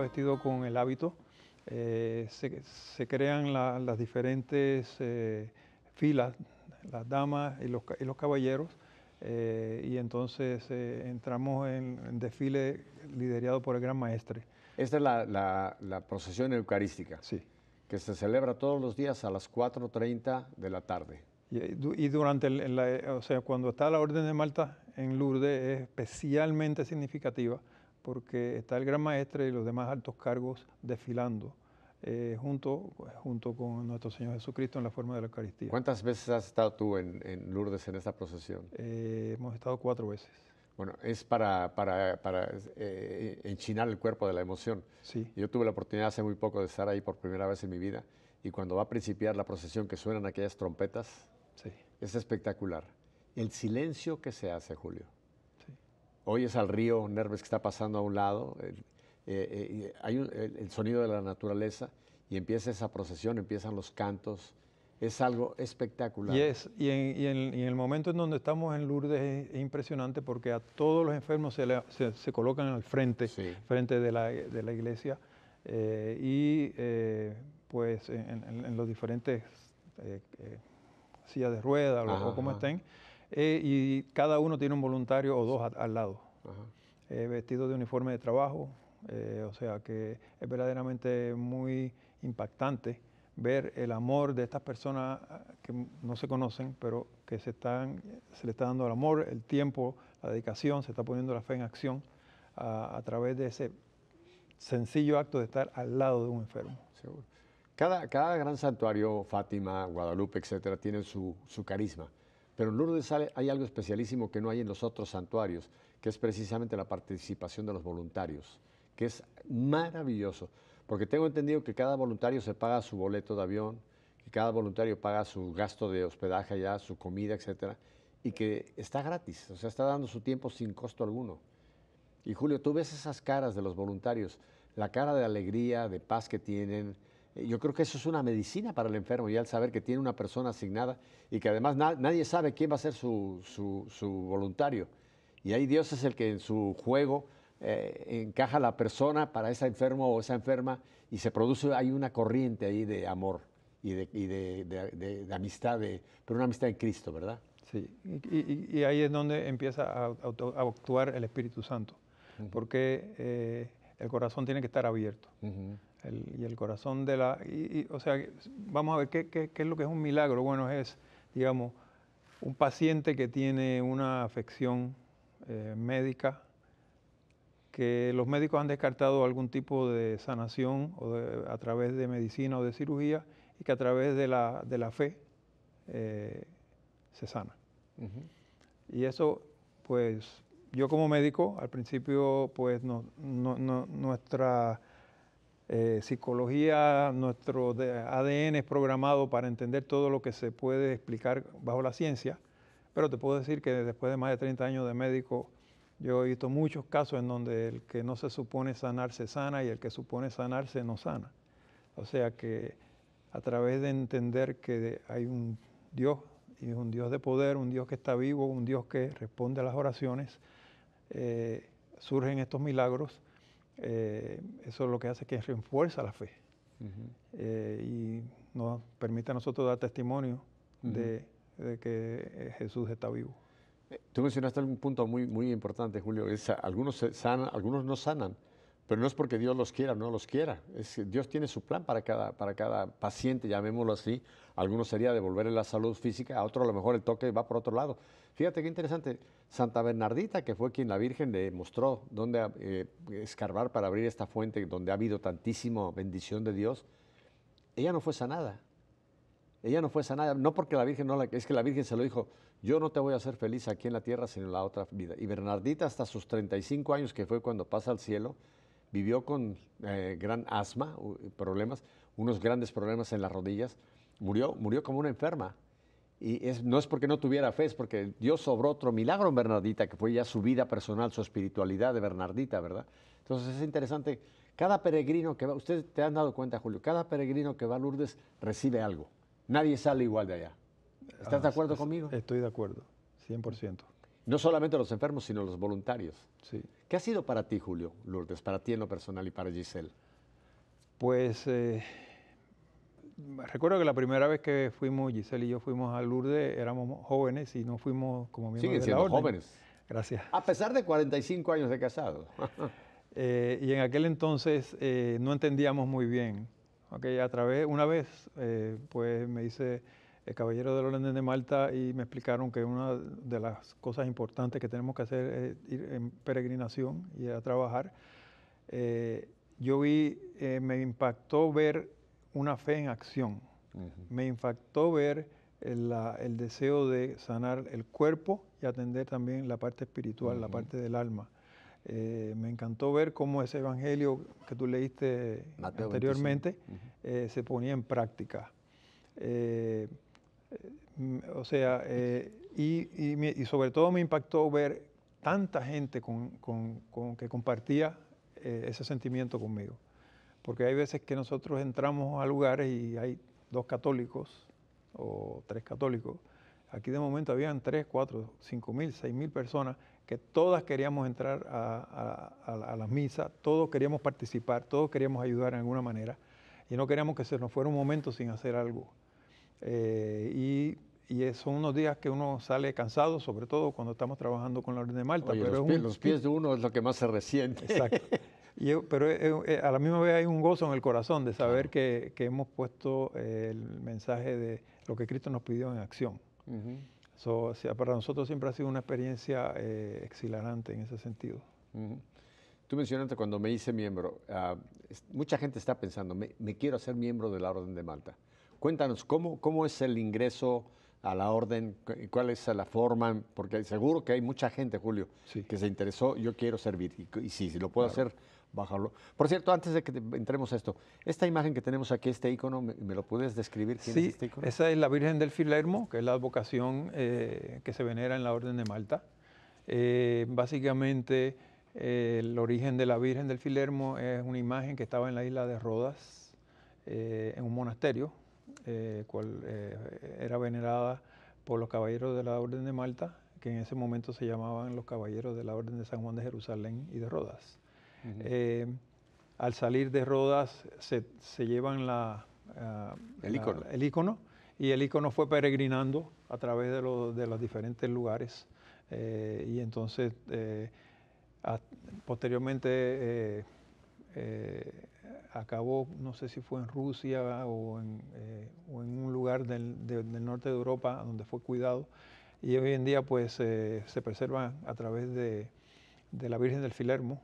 vestido con el hábito. Eh, se, crean las diferentes eh, filas, las damas y los, caballeros, eh, y entonces entramos en, desfile liderado por el gran maestre. Esta es la, procesión eucarística. Sí. Que se celebra todos los días a las 4.30 de la tarde. Y, durante, o sea, cuando está la Orden de Malta en Lourdes es especialmente significativa porque está el gran maestre y los demás altos cargos desfilando. Eh, junto, junto con nuestro Señor Jesucristo en la forma de la Eucaristía. ¿Cuántas veces has estado tú en, Lourdes en esta procesión? Eh, hemos estado cuatro veces. Bueno, es para, para, eh, enchinar el cuerpo de la emoción. Sí. Yo tuve la oportunidad hace muy poco de estar ahí por primera vez en mi vida y cuando va a principiar la procesión que suenan aquellas trompetas, es espectacular. El silencio que se hace, Julio. Hoy es al río Nerves que está pasando a un lado, eh, eh, hay el, sonido de la naturaleza y empieza esa procesión, empiezan los cantos. Es algo espectacular. Y, en, y, el momento en donde estamos en Lourdes es, impresionante porque a todos los enfermos se, colocan al frente, frente de la, iglesia eh, y pues en, los diferentes sillas de rueda o como estén eh, y cada uno tiene un voluntario o dos al lado, eh, vestido de uniforme de trabajo. Eh, o sea que es verdaderamente muy impactante ver el amor de estas personas ah, que no se conocen, pero que se, están, se le está dando el amor, el tiempo, la dedicación, se está poniendo la fe en acción a, través de ese sencillo acto de estar al lado de un enfermo. Cada, cada gran santuario, Fátima, Guadalupe, etcétera, tiene su, su carisma. Pero en Lourdes hay algo especialísimo que no hay en los otros santuarios, que es precisamente la participación de los voluntarios, que es maravilloso, porque tengo entendido que cada voluntario se paga su boleto de avión, que cada voluntario paga su gasto de hospedaje ya su comida, etcétera, y que está gratis, o sea, está dando su tiempo sin costo alguno. Y Julio, tú ves esas caras de los voluntarios, la cara de alegría, de paz que tienen, eh, yo creo que eso es una medicina para el enfermo, y al saber que tiene una persona asignada y que además nadie sabe quién va a ser su, voluntario. Y ahí Dios es el que en su juego eh, encaja la persona para ese enfermo o esa enferma y se produce, hay una corriente ahí de amor y de, amistad, pero una amistad en Cristo, ¿verdad? Sí, y, ahí es donde empieza a, actuar el Espíritu Santo, porque eh, el corazón tiene que estar abierto. Uh el, y el corazón de la... Y, o sea, vamos a ver, ¿qué, ¿qué, qué, es lo que es un milagro? Bueno, es, digamos, un paciente que tiene una afección eh, médica, que los médicos han descartado algún tipo de sanación o a través de medicina o de cirugía y que a través de la, de la fe eh, se sana. Y eso, pues, yo como médico, al principio, pues, no, no, no, nuestra eh, psicología, nuestro ADN es programado para entender todo lo que se puede explicar bajo la ciencia, pero te puedo decir que después de más de 30 años de médico, yo he visto muchos casos en donde el que no se supone sanar se sana y el que supone sanarse no sana. O sea que a través de entender que hay un Dios, y un Dios de poder, un Dios que está vivo, un Dios que responde a las oraciones, eh, surgen estos milagros eh, eso lo que hace es que refuerza la fe eh, y nos permite a nosotros dar testimonio de, que eh, Jesús está vivo. Tú mencionaste un punto muy, muy importante, Julio, es algunos, sanan, algunos no sanan, pero no es porque Dios los quiera o no los quiera. Dios tiene su plan para cada, para cada paciente, llamémoslo así. Algunos sería devolverle la salud física, a otro a lo mejor el toque va por otro lado. Fíjate qué interesante. Santa Bernardita, que fue quien la Virgen le mostró dónde eh, escarbar para abrir esta fuente donde ha habido tantísima bendición de Dios, ella no fue sanada. Ella no fue sanada, no porque la Virgen no la... Es que la Virgen se lo dijo, yo no te voy a hacer feliz aquí en la tierra, sino en la otra vida. Y Bernardita hasta sus 35 años, que fue cuando pasa al cielo, vivió con eh, gran asma, problemas, unos grandes problemas en las rodillas, murió, murió como una enferma. Y es, no es porque no tuviera fe, es porque Dios sobró otro milagro en Bernardita, que fue ya su vida personal, su espiritualidad de Bernardita, ¿verdad? Entonces es interesante, cada peregrino que va, ustedes te han dado cuenta, Julio, cada peregrino que va a Lourdes recibe algo. Nadie sale igual de allá. ¿Estás de ah, acuerdo conmigo? Estoy de acuerdo, 100%. No solamente los enfermos, sino los voluntarios. Sí. ¿Qué ha sido para ti, Julio Lourdes, para ti en lo personal y para Giselle? Pues eh, recuerdo que la primera vez que fuimos, Giselle y yo fuimos a Lourdes, éramos jóvenes y no fuimos como miembros de la orden. jóvenes. Gracias. A pesar de 45 años de casado. Eh, y en aquel entonces eh, no entendíamos muy bien. a través, una vez, pues me dice el caballero del orden de Malta y me explicaron que una de las cosas importantes que tenemos que hacer es ir en peregrinación y a trabajar. Eh, yo vi, eh, me impactó ver una fe en acción, me impactó ver el, deseo de sanar el cuerpo y atender también la parte espiritual, la parte del alma. Eh, me encantó ver cómo ese evangelio que tú leíste anteriormente se ponía en práctica o sea, eh, y, sobre todo me impactó ver tanta gente con, que compartía eh, ese sentimiento conmigo. Porque hay veces que nosotros entramos a lugares y hay dos católicos o tres católicos. Aquí de momento habían tres, cuatro, cinco mil, seis mil personas que todas queríamos entrar a, a, a, a las todos queríamos participar, todos queríamos ayudar en alguna manera y no queríamos que se nos fuera un momento sin hacer algo. Eh, y, son unos días que uno sale cansado, sobre todo cuando estamos trabajando con la orden de Malta. pero los, pies, de uno es lo que más se resiente. Exacto. pero eh, eh, a la misma vez hay un gozo en el corazón de saber que, hemos puesto el mensaje de lo que Cristo nos pidió en acción. para nosotros siempre ha sido una experiencia exhilarante en ese sentido. Tú mencionaste cuando me hice miembro, ah, mucha gente está pensando, me, quiero hacer miembro de la Orden de Malta. Cuéntanos, ¿cómo, cómo es el ingreso a la orden? ¿Cuál es la forma? Porque seguro que hay mucha gente, Julio, que se interesó, yo quiero servir. Y, sí, si lo puedo hacer, bajarlo. Por cierto, antes de que entremos a esto, esta imagen que tenemos aquí, este icono, ¿me, lo puedes describir? sí, es este esa es la Virgen del Filermo, que es la advocación eh, que se venera en la Orden de Malta. Eh, básicamente, eh, el origen de la Virgen del Filermo es una imagen que estaba en la isla de Rodas, en un monasterio, eh, cual eh, era venerada por los caballeros de la Orden de Malta, que en ese momento se llamaban los caballeros de la Orden de San Juan de Jerusalén y de Rodas. Eh, al salir de Rodas se, se llevan la, ah, el, ícono. y el ícono fue peregrinando a través de, de los diferentes lugares y entonces posteriormente acabó, no sé si fue en Rusia o en, eh, un lugar del, norte de Europa donde fue cuidado. Y hoy en día pues eh, se preserva a través de, la Virgen del Filermo.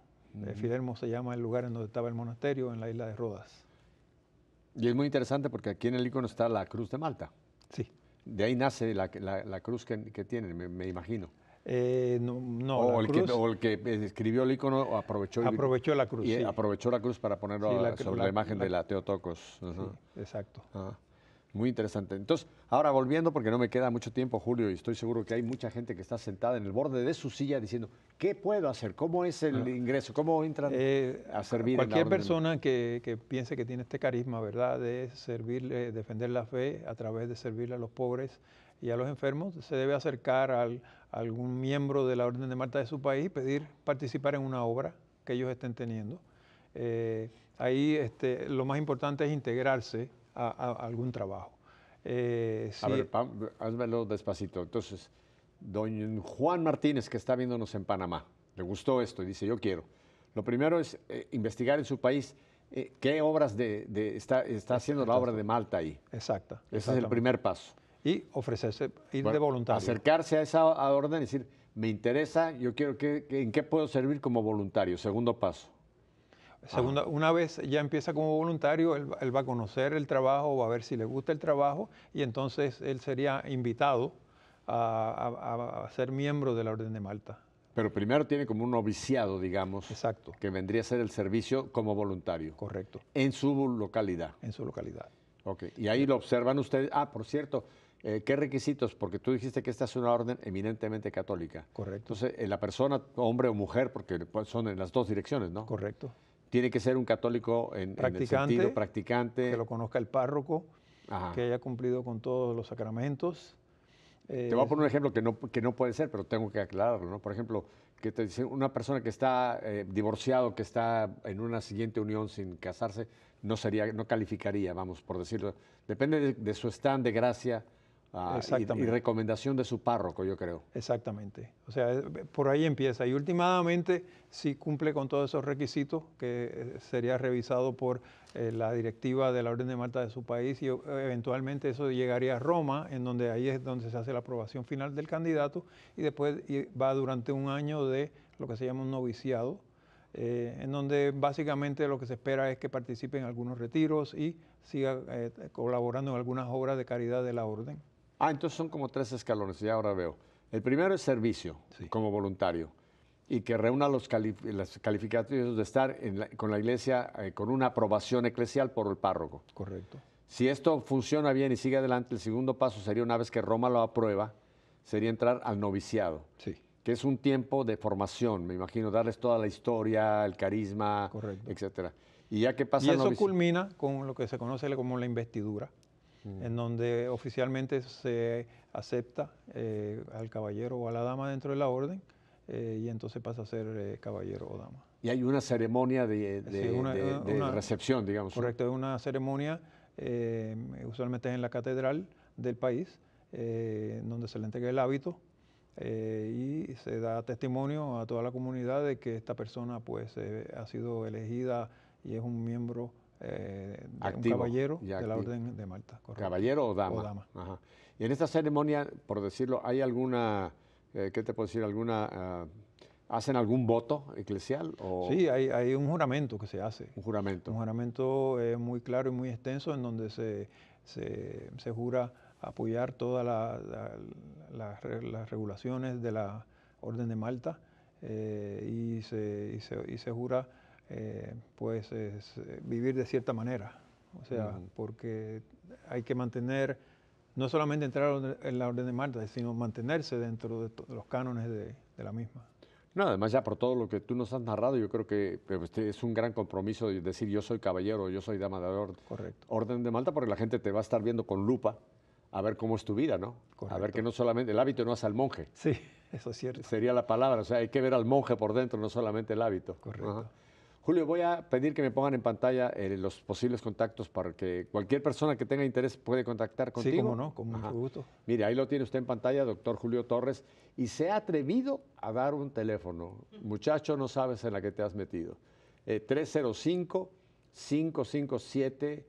Filermo se llama el lugar en donde estaba el monasterio, en la isla de Rodas. Y es muy interesante porque aquí en el icono está la Cruz de Malta. Sí. De ahí nace la, cruz que, tienen, me imagino. Eh, no, no o, el Que, o, el pues, escribió el icono aprovechó, aprovechó la cruz. Y Aprovechó la cruz para ponerlo sobre la, imagen de la Teotocos. exacto. Ah, muy interesante. Entonces, ahora volviendo, porque no me queda mucho tiempo, Julio, y estoy seguro que hay mucha gente que está sentada en el borde de su silla diciendo, ¿qué puedo hacer? ¿Cómo es el ah. ingreso? ¿Cómo entran eh, a servir? Cualquier persona que, piense que tiene este carisma, ¿verdad? De servirle eh, defender la fe a través de servirle a los pobres, y a los enfermos, se debe acercar al, a algún miembro de la Orden de Malta de su país y pedir participar en una obra que ellos estén teniendo. Eh, ahí este, lo más importante es integrarse a, algún trabajo. Eh, a ver, despacito. Entonces, don Juan Martínez, que está viéndonos en Panamá, le gustó esto y dice, yo quiero. Lo primero es eh, investigar en su país eh, qué obras de, está, está, haciendo la obra de Malta ahí. Exacto. Ese es el primer paso y ofrecerse, ir de voluntario. Acercarse a esa orden y decir, me interesa, yo quiero, que, ¿en qué puedo servir como voluntario? Segundo paso. Segunda, una vez ya empieza como voluntario, él, va a conocer el trabajo, va a ver si le gusta el trabajo y entonces él sería invitado a, a ser miembro de la Orden de Malta. Pero primero tiene como un noviciado, digamos. Exacto. Que vendría a ser el servicio como voluntario. Correcto. En su localidad. En su localidad. Ok. Y ahí lo observan ustedes. Ah, por cierto, eh, ¿Qué requisitos? Porque tú dijiste que esta es una orden eminentemente católica. Correcto. Entonces, eh, la persona, hombre o mujer, porque pues, son en las dos direcciones, ¿no? Correcto. Tiene que ser un católico en, el sentido practicante. Que lo conozca el párroco, que haya cumplido con todos los sacramentos. te eh, voy a poner un ejemplo que no, no puede ser, pero tengo que aclararlo, ¿no? Por ejemplo, que te dice una persona que está divorciado, que está en una siguiente unión sin casarse, no sería, no calificaría, vamos, por decirlo. Depende de, de su stand de gracia Ah, y, recomendación de su párroco, yo creo. Exactamente. O sea, eh, por ahí empieza. Y últimamente, si cumple con todos esos requisitos, que eh, sería revisado por eh, la directiva de la Orden de Malta de su país, y eventualmente eso llegaría a Roma, en donde ahí es donde se hace la aprobación final del candidato, y después va durante un año de lo que se llama un noviciado, en donde básicamente lo que se espera es que participe en algunos retiros y siga colaborando en algunas obras de caridad de la orden. Ah, entonces son como tres escalones, ya ahora veo. El primero es servicio como voluntario y que reúna los, calificativos de estar con la iglesia eh, con una aprobación eclesial por el párroco. Correcto. Si esto funciona bien y sigue adelante, el segundo paso sería, una vez que Roma lo aprueba, sería entrar al noviciado. Sí. Que es un tiempo de formación, me imagino, darles toda la historia, el carisma, etc. etcétera. Y ya que pasa. Y eso culmina con lo que se conoce como la investidura en donde oficialmente se acepta eh, al caballero o a la dama dentro de la orden eh, y entonces pasa a ser eh, caballero o dama. Y hay una ceremonia de, recepción, digamos. Correcto, es una ceremonia, usualmente es en la catedral del país, donde se le entrega el hábito y se da testimonio a toda la comunidad de que esta persona pues ha sido elegida y es un miembro eh, de un caballero de la Orden de Malta. Caballero o dama. Y en esta ceremonia, por decirlo, ¿hay alguna, eh, qué te puedo decir, alguna... Eh, ¿Hacen algún voto eclesial? Sí, hay, un juramento que se hace. Un juramento. Un juramento muy claro y muy extenso en donde se, se, jura apoyar todas las regulaciones de la Orden de Malta y, se, y, y, se, jura eh, pues es eh, vivir de cierta manera. O sea, porque hay que mantener, no solamente entrar en la orden de Malta, sino mantenerse dentro de, los cánones de, la misma. No, además ya por todo lo que tú nos has narrado, yo creo que pues, este, es un gran compromiso decir yo soy caballero, yo soy dama de orden. Orden de Malta porque la gente te va a estar viendo con lupa a ver cómo es tu vida, ¿no? A ver que no solamente el hábito no hace al monje. Sí, eso es cierto. Sería la palabra, o sea, hay que ver al monje por dentro, no solamente el hábito. Correcto. Julio, voy a pedir que me pongan en pantalla eh, los posibles contactos para que cualquier persona que tenga interés puede contactar contigo. Sí, cómo no, con mucho gusto. Mire, ahí lo tiene usted en pantalla, doctor Julio Torres, y se ha atrevido a dar un teléfono. Muchacho, no sabes en la que te has metido. 305-557-4016.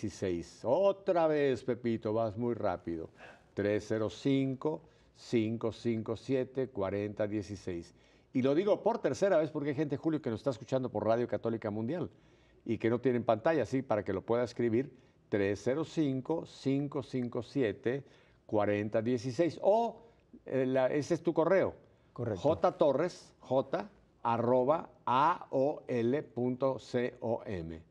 Eh, Otra vez, Pepito, vas muy rápido. 305-557-4016. Y lo digo por tercera vez porque hay gente, Julio, que nos está escuchando por Radio Católica Mundial y que no tienen pantalla, así para que lo pueda escribir 305-557-4016. O eh, ese es tu correo. Correcto. J Torres, J arroba m.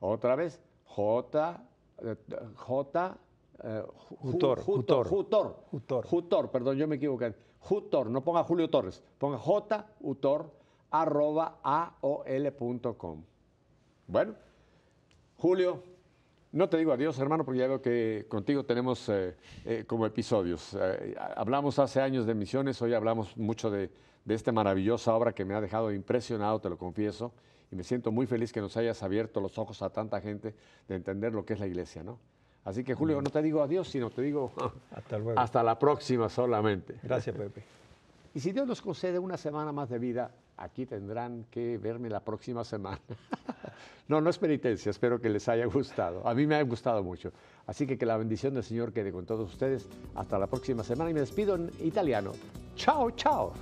Otra vez, J, eh, J, eh, Jutor, Jutor, Jutor, Jutor, perdón, yo me equivoqué. Jutor, no ponga Julio Torres, ponga jutor aol.com. Bueno, Julio, no te digo adiós, hermano, porque ya veo que contigo tenemos eh, eh, como episodios. Eh, hablamos hace años de misiones, hoy hablamos mucho de, de esta maravillosa obra que me ha dejado impresionado, te lo confieso, y me siento muy feliz que nos hayas abierto los ojos a tanta gente de entender lo que es la iglesia, ¿no? Así que Julio, no te digo adiós, sino te digo hasta, la próxima solamente. Gracias, Pepe. Y si Dios nos concede una semana más de vida, aquí tendrán que verme la próxima semana. no, no es penitencia, espero que les haya gustado. A mí me ha gustado mucho. Así que que la bendición del Señor quede con todos ustedes. Hasta la próxima semana y me despido en italiano. Chao, chao.